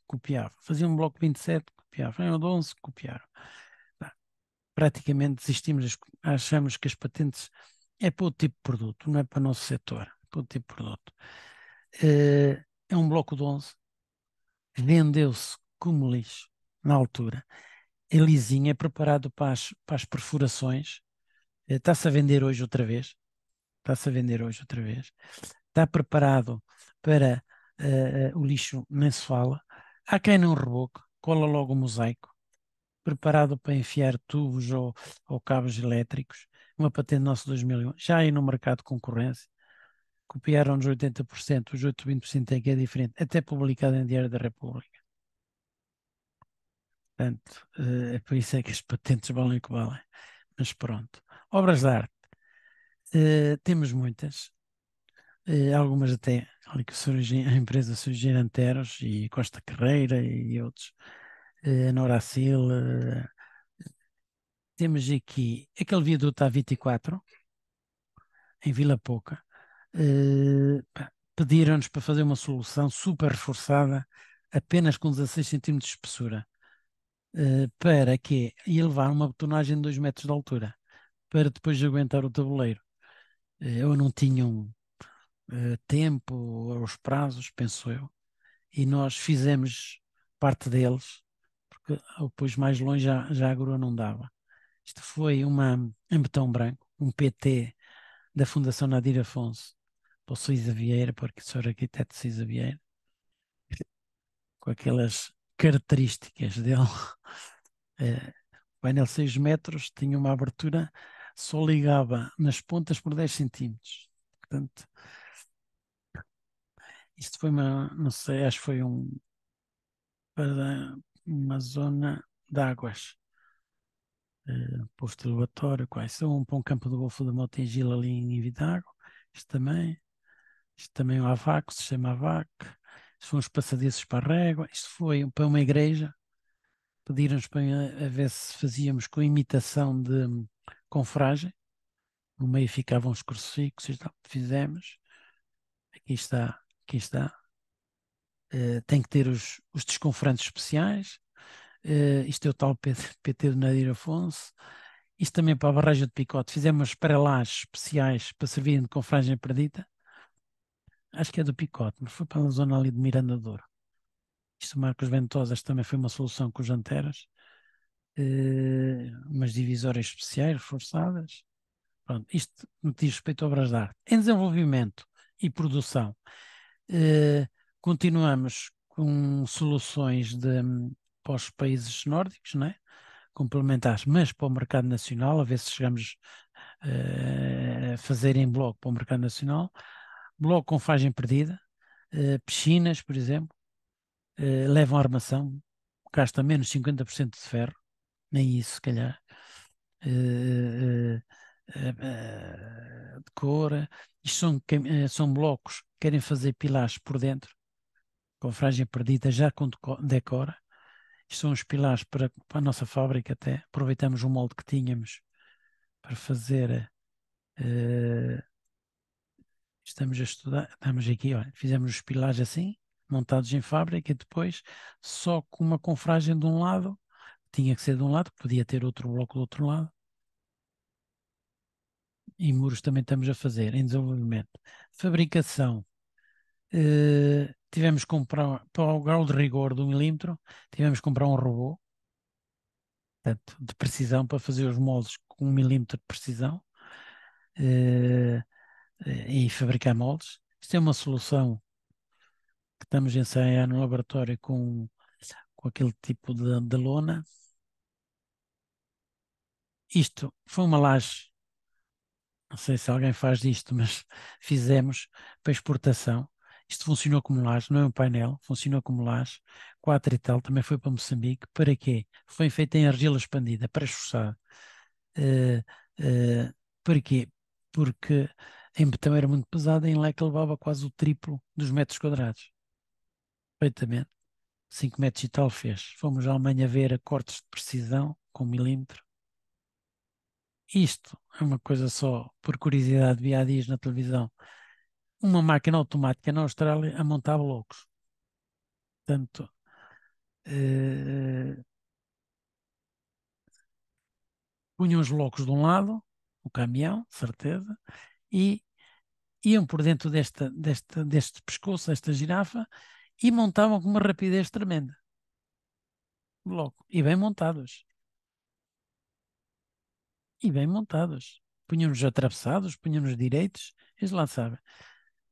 copiava. Faziam um bloco 27, copiava. um 11, copiaram. Pá, praticamente desistimos, achamos que as patentes é para o tipo de produto, não é para o nosso setor, é para o tipo de produto. É um bloco de 11, vendeu-se como lixo na altura é lisinho, é preparado para as, para as perfurações. Está-se eh, a vender hoje outra vez. Está-se a vender hoje outra vez. Está preparado para uh, o lixo, nem se fala. Há quem não reboque, cola logo o mosaico. Preparado para enfiar tubos ou, ou cabos elétricos. Uma patente nossa 2001. Já aí no mercado de concorrência. Copiaram-nos 80%, os outros é que é diferente. Até publicado em Diário da República. Portanto, eh, é por isso é que as patentes valem o que valem. Mas pronto. Obras de arte. Uh, temos muitas. Uh, algumas até ali que surgem, a empresa surgiram Anteros e Costa Carreira e outros. Uh, Noracil. Uh, temos aqui aquele viaduto A24, em Vila Pouca. Pediram-nos para fazer uma solução super reforçada, apenas com 16 centímetros de espessura eh, para quê? Elevar uma betonagem de 2 metros de altura, para depois aguentar o tabuleiro. Eh, eu não tinha um, uh, tempo ou os prazos, penso eu, e nós fizemos parte deles, porque depois mais longe já, já a grua não dava. Isto foi uma, em betão branco, um PT da Fundação Nadir Afonso, para o Suíza Vieira, para o arquiteto Suíza Vieira, com aquelas características dele. [laughs] Eh, é, o painel 6 metros tinha uma abertura, só ligava nas pontas por 10 centímetros. Portanto, isto foi uma, não sei, acho que foi um, para uma zona de águas. Uh, posto elevatório, quais são? Para um campo do Golfo da Motengil ali em Vidago. Isto também. isto também é um AVAC, o sistema AVAC são os passadiços para a régua. Isto foi para uma igreja, pediram-nos para eh, a, ver se fazíamos com imitação de confragem. No meio ficavam os crucifixos e tal. Fizemos. Aqui está, aqui está. Uh, tem que ter os, os desconfrantes especiais. Uh, isto é o tal PT [laughs] do Nadir Afonso. Isto também para a barragem de Picote. Fizemos prelages especiais para servirem de confragem perdita acho que é do Picote, mas foi para a zona ali de Miranda Douro. Isto Marcos Ventosas também foi uma solução com os Anteras, eh, umas divisórias especiais reforçadas. Pronto, isto no que diz respeito a obras de arte. Em desenvolvimento e produção, eh, continuamos com soluções de, para os países nórdicos, não é? complementares, mas para o mercado nacional, a ver se chegamos eh, a fazer em bloco para o mercado nacional bloco com fagem perdida, uh, piscinas, por exemplo, uh, levam armação, gasta menos 50% de ferro, nem isso, se calhar, uh, de Isto são, são blocos que querem fazer pilares por dentro, com fragem perdida, já com decora. Isto são os pilares para, para a nossa fábrica até. Aproveitamos o molde que tínhamos para fazer uh, estamos a estudar, estamos aqui, olha, fizemos os pilares assim, montados em fábrica, e depois só com uma confragem de um lado, tinha que ser de um lado, podia ter outro bloco do outro lado. E muros também estamos a fazer, em desenvolvimento. Fabricação. Uh, tivemos que comprar, para o grau de rigor do milímetro, tivemos que comprar um robô, portanto, de precisão, para fazer os moldes com um milímetro de precisão. Uh, eh, e fabricar moldes. Isto é uma solução que estamos a ensaiar no laboratório com, com aquele tipo de, de lona. Isto foi uma laje, não sei se alguém faz isto, mas [laughs] fizemos para exportação. Isto funcionou como laje, não é um painel, funcionou como laje. com e tal, também foi para Moçambique. Para quê? Foi feita em argila expandida, para esforçar. Uh, uh, para quê? Porque em betão era muito pesada, em leca levava quase o triplo dos metros quadrados. Perfeitamente. 5 metros e tal fez. Fomos à Alemanha ver a cortes de precisão com milímetro. Isto é uma coisa só, por curiosidade, vi há dias na televisão. Uma máquina automática na Austrália a montar blocos. Portanto, eh, punham os blocos de um lado, o caminhão, certeza, e iam por dentro desta, desta, deste pescoço, desta girafa, e montavam com uma rapidez tremenda. Logo. E bem montados. E bem montados. Punham-nos atravessados, punham-nos direitos, eles lá sabem.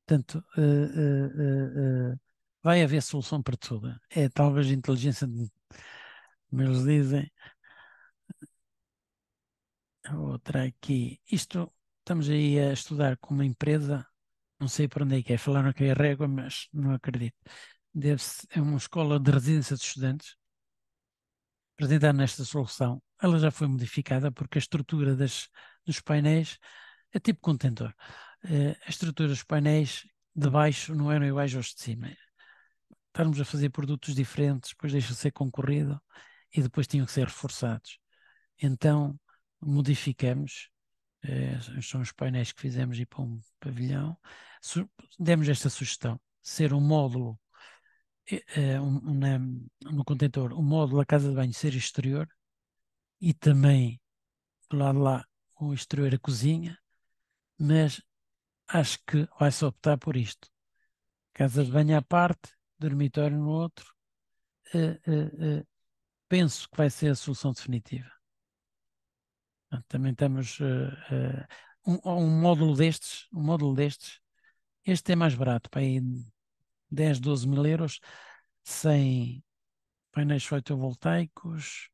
Portanto, uh, uh, uh, vai haver solução para tudo. É talvez a inteligência, de, como eles dizem. Outra aqui. Isto Estamos aí a estudar com uma empresa, não sei para onde é que é, falaram que é régua, mas não acredito. deve é uma escola de residência de estudantes apresentar nesta solução. Ela já foi modificada porque a estrutura das, dos painéis é tipo contentor. Uh, a estrutura dos painéis de baixo não eram iguais aos de cima. Estarmos a fazer produtos diferentes, depois deixa de ser concorrido e depois tinham que ser reforçados. Então modificamos é, são os painéis que fizemos e para um pavilhão, Su demos esta sugestão, ser um módulo é, um, na, no contentor, um módulo a casa de banho ser exterior e também do lado lá o exterior a cozinha, mas acho que vai-se optar por isto. Casa de banho à parte, dormitório no outro, Uh, uh, uh, penso que vai ser a solução definitiva. Também estamos. Uh, uh, um, um, módulo destes, um módulo destes, este é mais barato, para aí 10, 12 mil euros, sem painéis fotovoltaicos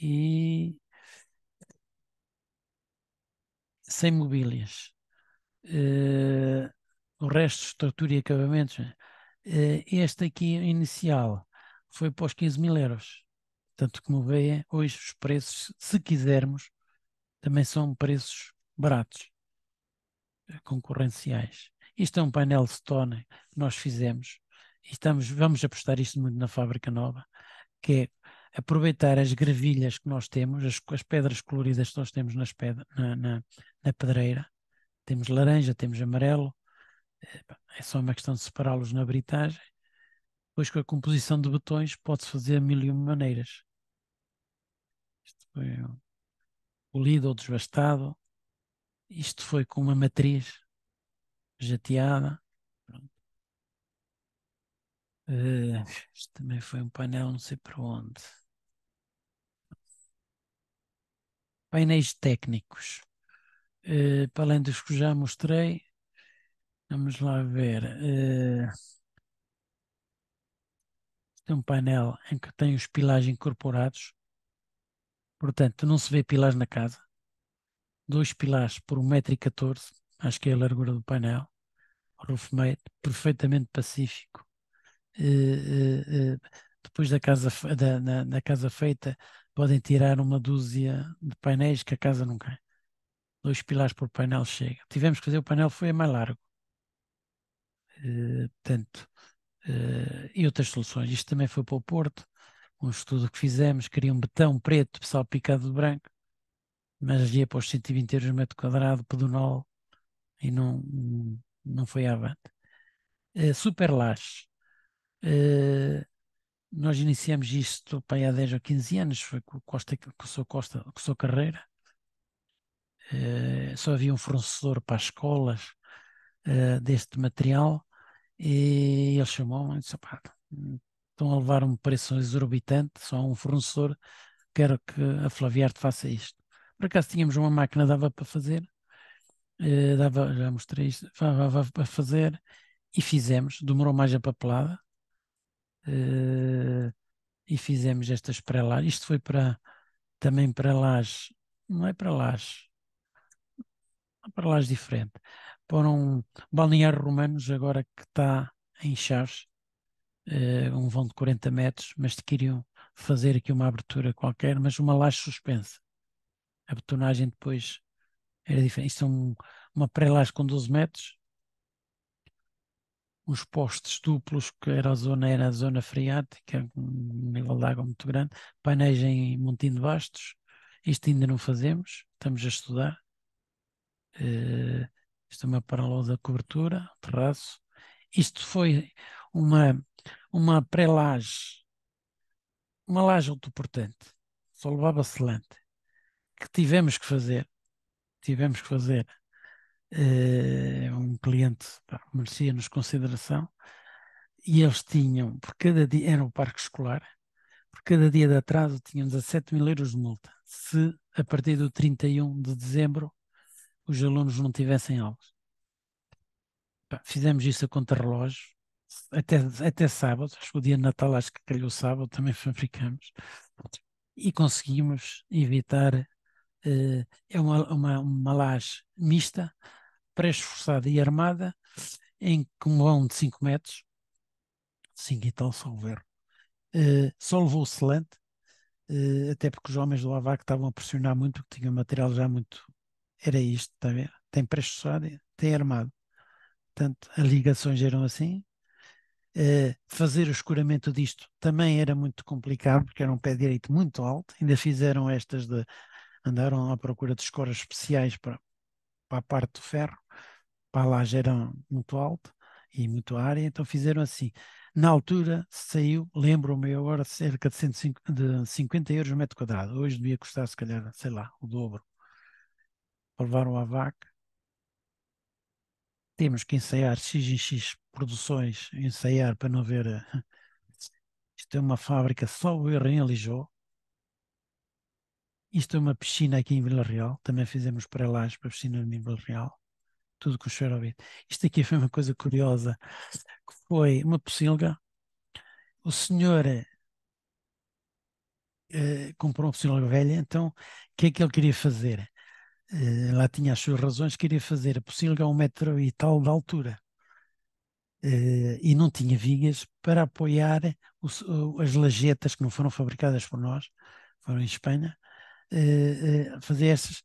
e sem mobílias. Uh, o resto, estrutura e acabamentos. este aqui, inicial, foi para os 15 mil euros. Portanto, como veem, hoje os preços, se quisermos, também são preços baratos, eh, concorrenciais. Isto é um painel Stone que nós fizemos e estamos, vamos apostar isto muito na fábrica nova, que é aproveitar as gravilhas que nós temos, as, as pedras coloridas que nós temos nas na, na, na pedreira. Temos laranja, temos amarelo, é só uma questão de separá-los na britagem. pois com a composição de botões, pode-se fazer mil e uma maneiras. Isto foi um polido ou desbastado, Isto foi com uma matriz jateada. Uh, isto também foi um painel, não sei para onde. Painéis técnicos. Uh, para além dos que já mostrei, vamos lá ver. Uh, eh, tem é um painel em que tem os pilares incorporados, Portanto, não se vê pilares na casa. Dois pilares por 1,14m, acho que é a largura do painel. Roof made, perfeitamente pacífico. Eh, eh, eh, depois da casa, da, na, casa feita, podem tirar uma dúzia de painéis que a casa não cai. Dois pilares por painel chega. Tivemos que fazer o painel foi mais largo. Uh, portanto, e outras soluções. Isto também foi para o Porto um estudo que fizemos, queria um betão preto, pessoal picado de branco, mas ia para os 120 euros metro quadrado, pedonal, e não, não foi avante. Uh, super laje. Eh, nós iniciamos isto para há 10 ou 15 anos, foi com o Costa, com o seu Costa, com o seu Carreira. Eh, só havia um fornecedor para as escolas deste material e ele chamou-me e disse: estão a levar um preço exorbitante, só um fornecedor, quero que a Flaviarte faça isto. Por acaso tínhamos uma máquina, dava para fazer, eh, dava, já mostrei isto, dava para fazer e fizemos, demorou mais a papelada eh, e fizemos estas pré lá. Isto foi para, também para lajes, não é para lajes, para lajes diferente. Por um balneário romanos agora que está em Chaves, uh, um vão de 40 metros, mas queriam fazer aqui uma abertura qualquer, mas uma laje suspensa. A betonagem depois era diferente. Isto é um, uma pré-laje com 12 metros, uns postes duplos, que era a zona, era a zona freática, é um nível de água muito grande, painéis em Montinho de Bastos, isto ainda não fazemos, estamos a estudar. Uh, isto é uma paralela da cobertura, terraço. Isto foi uma uma pré-laje, uma laje autoportante, só levava selante, que tivemos que fazer, tivemos que fazer, uh, um cliente merecia-nos consideração, e eles tinham, por cada dia, era um parque escolar, por cada dia de atraso tinham 17 mil euros de multa, se a partir do 31 de dezembro os alunos não tivessem aulas. Fizemos isso a conta-relógio, até, até sábado, acho que o dia de Natal, acho que calhou sábado, também fabricamos e conseguimos evitar, uh, é uma, uma, uma laje mista, pré-esforçada e armada, em um vão de 5 metros, 5 e tal, só o ver, uh, eh, só levou o selante, uh, até porque os homens do AVAC estavam a pressionar muito, porque tinham material já muito, era isto, está a ver? tem pré-esforçada, tem armado. Portanto, as ligações eram assim, eh, fazer o escuramento disto também era muito complicado, porque era um pé direito muito alto. Ainda fizeram estas de. andaram à procura de escoras especiais para, para a parte do ferro, para lá já era muito alto e muito área, então fizeram assim. Na altura saiu, lembro-me agora, cerca de, 150, 50 euros o metro quadrado. Hoje devia custar, se calhar, sei lá, o dobro. Levaram a vaca temos que ensaiar X em X produções, ensaiar para não ver. [laughs] Isto é uma fábrica, só o erro em Lisboa. Isto é uma piscina aqui em Vila Real, também fizemos para lá para a piscina em Vila Real, tudo com xerobite. Isto aqui [laughs] foi uma coisa curiosa, que foi uma pocilga. O senhor eh, comprou uma pocilga velha, então o que é que ele queria fazer? Ela eh, tinha as suas razões, queria fazer a pocilga a um metro e tal de altura. Eh, e não tinha vigas para apoiar as lajetas que não foram fabricadas por nós, foram em Espanha, eh, fazer essas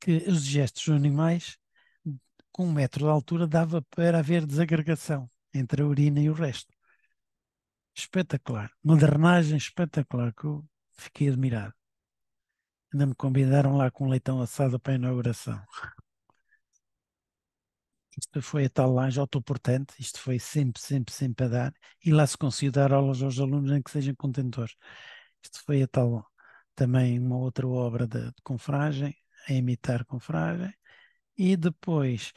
que os gestos dos animais, com um metro de altura, dava para haver desagregação entre a urina e o resto. Espetacular. Uma drenagem espetacular que eu fiquei admirado. Ainda me convidaram lá com um leitão assado para a inauguração. Isto foi a tal laje autoportante, isto foi sempre, sempre, sempre a dar, e lá se conseguiu dar aulas aos alunos em que sejam contentores. Isto foi a tal, também uma outra obra de, de confragem, a imitar confragem, e depois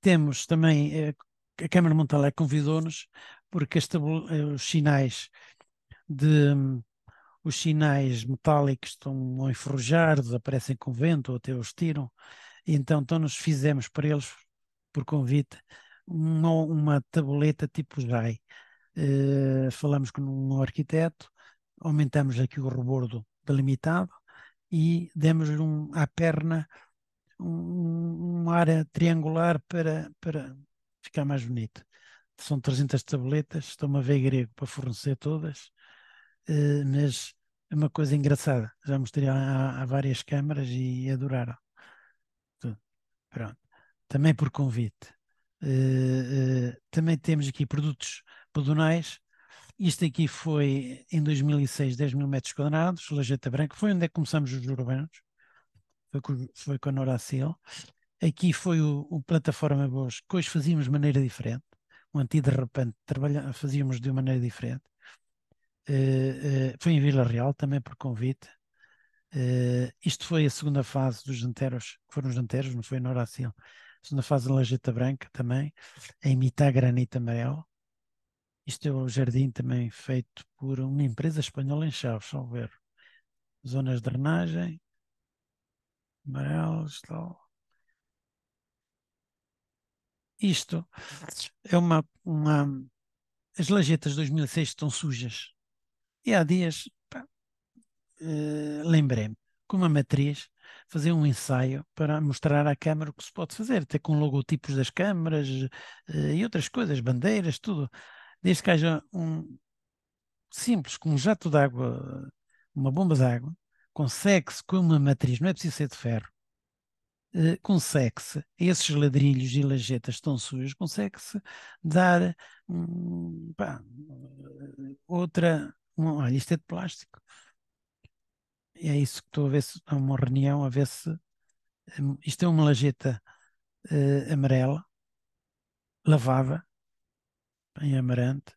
temos também, eh, a Câmara de Montalé convidou-nos, porque as eh, os sinais de, os sinais metálicos estão a enferrujar, desaparecem com o vento ou até os tiram. E então, então nos fizemos para eles, por convite, uma, uma tabuleta tipo JAI. Uh, eh, falamos com um arquiteto, aumentamos aqui o rebordo delimitado e demos-lhe um, à perna um, uma área triangular para, para ficar mais bonito. São 300 tabuletas, estou-me a ver grego para fornecer todas eh, mas é uma coisa engraçada. Já mostrei a, a várias câmaras e adoraram. Pronto. Também por convite. Uh, uh, também temos aqui produtos pedonais. Isto aqui foi em 2006, 10 mil metros quadrados, Lajeta Branca, foi onde é que começamos os urbanos, foi com, foi com a Noracil. Aqui foi o, o Plataforma Bosque, que hoje fazíamos de maneira diferente, um antiderrapante, fazíamos de uma maneira diferente. Eh, eh, foi em Vila Real, também por convite. Uh, isto foi a segunda fase dos janteros, foram os janteros, não foi no A Segunda fase da Lajeta Branca também, em imitar Granito Amarelo. Isto é o jardim também feito por uma empresa espanhola em Chaves, ver Zonas de drenagem, amarelos, tal. Isto é uma, uma. As lajetas de 2006 estão sujas, e há dias eh, lembrei-me com uma matriz fazer um ensaio para mostrar à Câmara o que se pode fazer, até com logotipos das câmaras eh, e outras coisas, bandeiras, tudo. Desde que haja um simples, com um jato de água, uma bomba de água, consegue-se com uma matriz, não é preciso ser de ferro, eh, consegue-se, esses ladrilhos e lajetas estão sujos, consegue-se dar hum, pá, outra olha, isto é de plástico. E é isso que estou a ver se há uma reunião, a ver se. Hum, isto é uma lajeta uh, amarela, lavada, em amarante.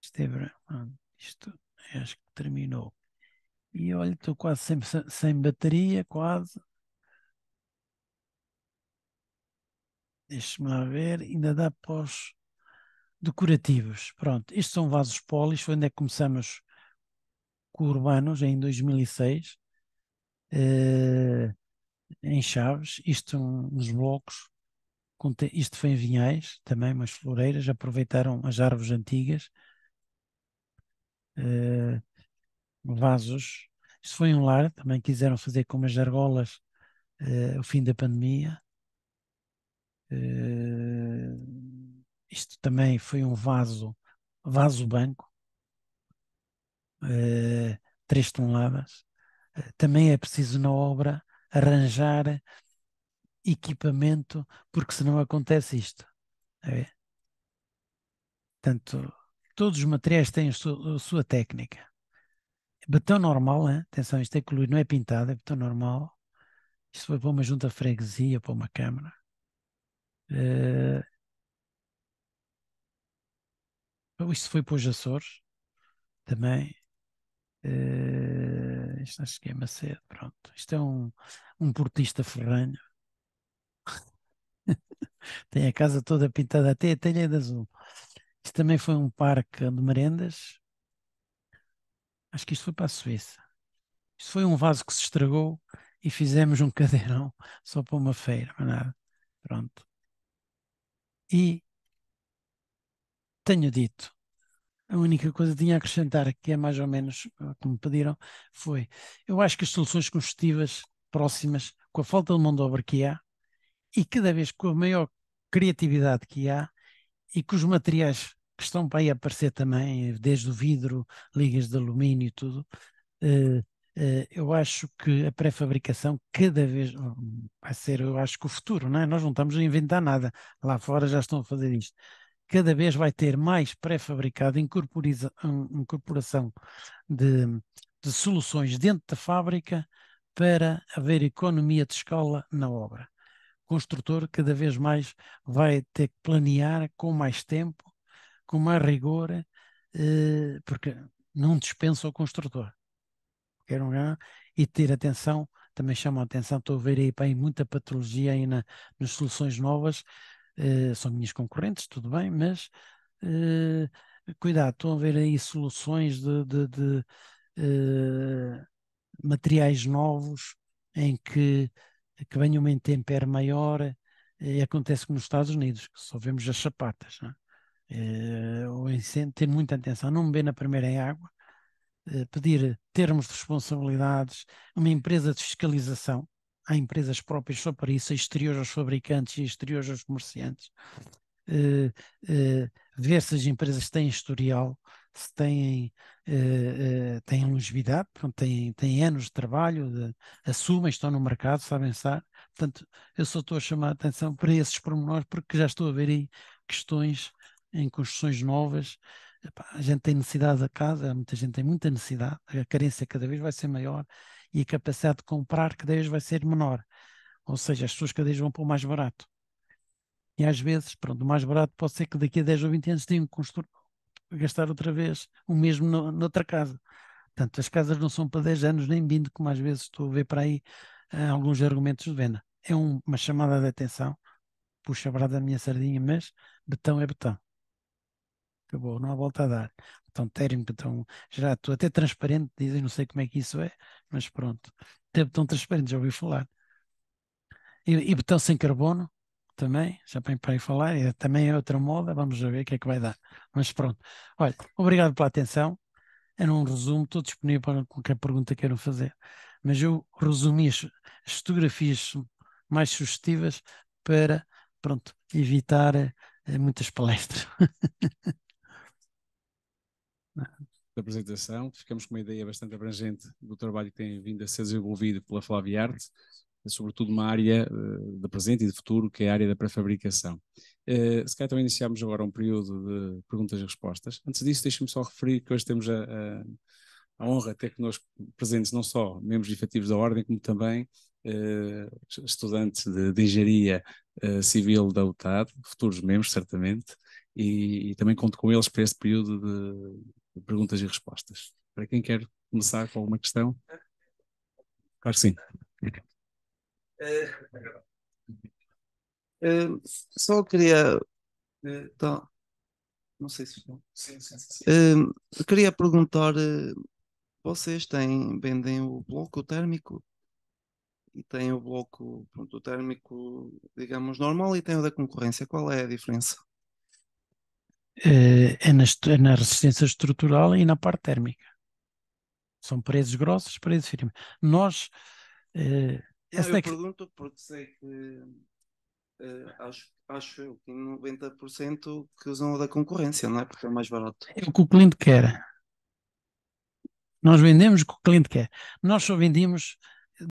Isto é branco. Ah, isto acho que terminou. E olha, estou quase sem, sem bateria, quase. Deixa-me lá ver, ainda dá para os decorativos. Pronto, estes são vasos polis, foi onde é que começamos com urbanos, em 2006, eh, em Chaves, isto nos blocos, isto foi em Vinhais também, umas floreiras, aproveitaram as árvores antigas, eh, vasos, isto foi um lar, também quiseram fazer com umas argolas eh, o fim da pandemia isto também foi um vaso, vaso banco, uh, três toneladas. Uh, também é preciso na obra arranjar equipamento, porque senão acontece isto. É. Portanto, todos os materiais têm a sua, a sua técnica. Betão normal, hein? atenção, isto é colorido, não é pintado, é betão normal. Isto foi para uma junta freguesia, para uma câmara. Eh, isto foi para os Açores também. Uh, isto acho que é Macedo, pronto. Isto é um, um portista ferranho. [laughs] Tem a casa toda pintada até a telha é de azul. Isto também foi um parque de merendas. Acho que isto foi para a Suíça. Isto foi um vaso que se estragou e fizemos um [laughs] cadeirão só para uma feira, mas nada. Pronto. E tenho dito. A única coisa que tinha a acrescentar, que é mais ou menos o eh, que me pediram, foi: eu acho que as soluções construtivas próximas, com a falta de mão de obra que há, e cada vez com a maior criatividade que há, e com os materiais que estão para aí aparecer também, desde o vidro, ligas de alumínio e tudo, eh, eh, eu acho que a pré-fabricação cada vez hum, vai ser, eu acho que o futuro, não é? Nós não estamos a inventar nada, lá fora já estão a fazer isto cada vez vai ter mais pré-fabricado, incorporação de, de soluções dentro da fábrica para haver economia de escala na obra. O construtor cada vez mais vai ter que planear com mais tempo, com mais rigor, eh, porque não dispensa o construtor. Quer ganhar e ter atenção, também chama a atenção, estou a ver aí, muita patologia aí na, nas soluções novas, eh, são minhas concorrentes, tudo bem, mas uh, cuidado, estão a ver aí soluções de, de, de uh, materiais novos em que, que venha uma intempérie maior, e acontece que nos Estados Unidos, que só vemos as chapatas, não é? ter muita atenção, não beber na primeira água, pedir termos de responsabilidades, uma empresa de fiscalização, há empresas próprias só para isso, exteriores aos fabricantes e exteriores aos comerciantes. Uh, uh, se as empresas têm historial, se têm, uh, têm longevidade, têm, têm anos de trabalho, de, assumem, estão no mercado, sabem estar. Portanto, eu só estou a chamar a atenção para esses pormenores, porque já estou a ver aí questões em construções novas. Epá, a gente tem necessidade da casa, muita gente tem muita necessidade, a carência cada vez vai ser maior e a capacidade de comprar cadeias vai ser menor. Ou seja, as suas cadeias vão para o mais barato. E às vezes, pronto, o mais barato pode ser que daqui a 10 ou 20 anos tenham que gastar outra vez o mesmo no, noutra casa. Portanto, as casas não são para 10 anos nem 20, como às vezes estou a ver para aí eh, alguns argumentos de venda. É um, uma chamada de atenção, puxa a brada da minha sardinha, mas betão é betão. Acabou, não há volta a dar. então térmico, betão estou até transparente, dizem, não sei como é que isso é, mas pronto. Tempo tão transparente, já ouvi falar. E, e botão sem carbono também, já bem para aí falar, e é, também é outra moda, vamos ver o que é que vai dar. Mas pronto. Olha, obrigado pela atenção. Era um resumo, estou disponível para qualquer pergunta que queiram fazer. Mas eu resumi as, as fotografias mais sugestivas para, pronto, evitar eh, muitas palestras. [laughs] da apresentação. Ficamos com uma ideia bastante abrangente do trabalho que tem vindo a ser desenvolvido pela Flávia Arte, sobretudo uma área uh, eh, de presente e de futuro, que é a área da pré-fabricação. Uh, eh, se calhar também iniciamos agora um período de perguntas e respostas. Antes disso, deixe-me só referir que hoje temos a, a, a honra de ter connosco presentes não só membros efetivos da Ordem, como também uh, estudantes de, de Engenharia Civil da UTAD, futuros membros, certamente, e, e, também conto com eles para este período de, perguntas e respostas. Para quem quer começar com alguma questão? Claro que sim. Uh, só queria. Então, não sei se. Sim, sim, sim. Uh, queria perguntar: vocês têm, vendem o bloco térmico? E tem o bloco pronto, térmico, digamos, normal e tem o da concorrência. Qual é a diferença? Eh, é na, é na resistência estrutural e na parte térmica. São paredes grossas, paredes firmes. Nós. É, Não, eu é que... pergunto porque sei que. Uh, acho, que 90% que usam o da concorrência, não é? Porque é mais barato. É o que o cliente quer. Nós vendemos o que o cliente quer. Nós só vendemos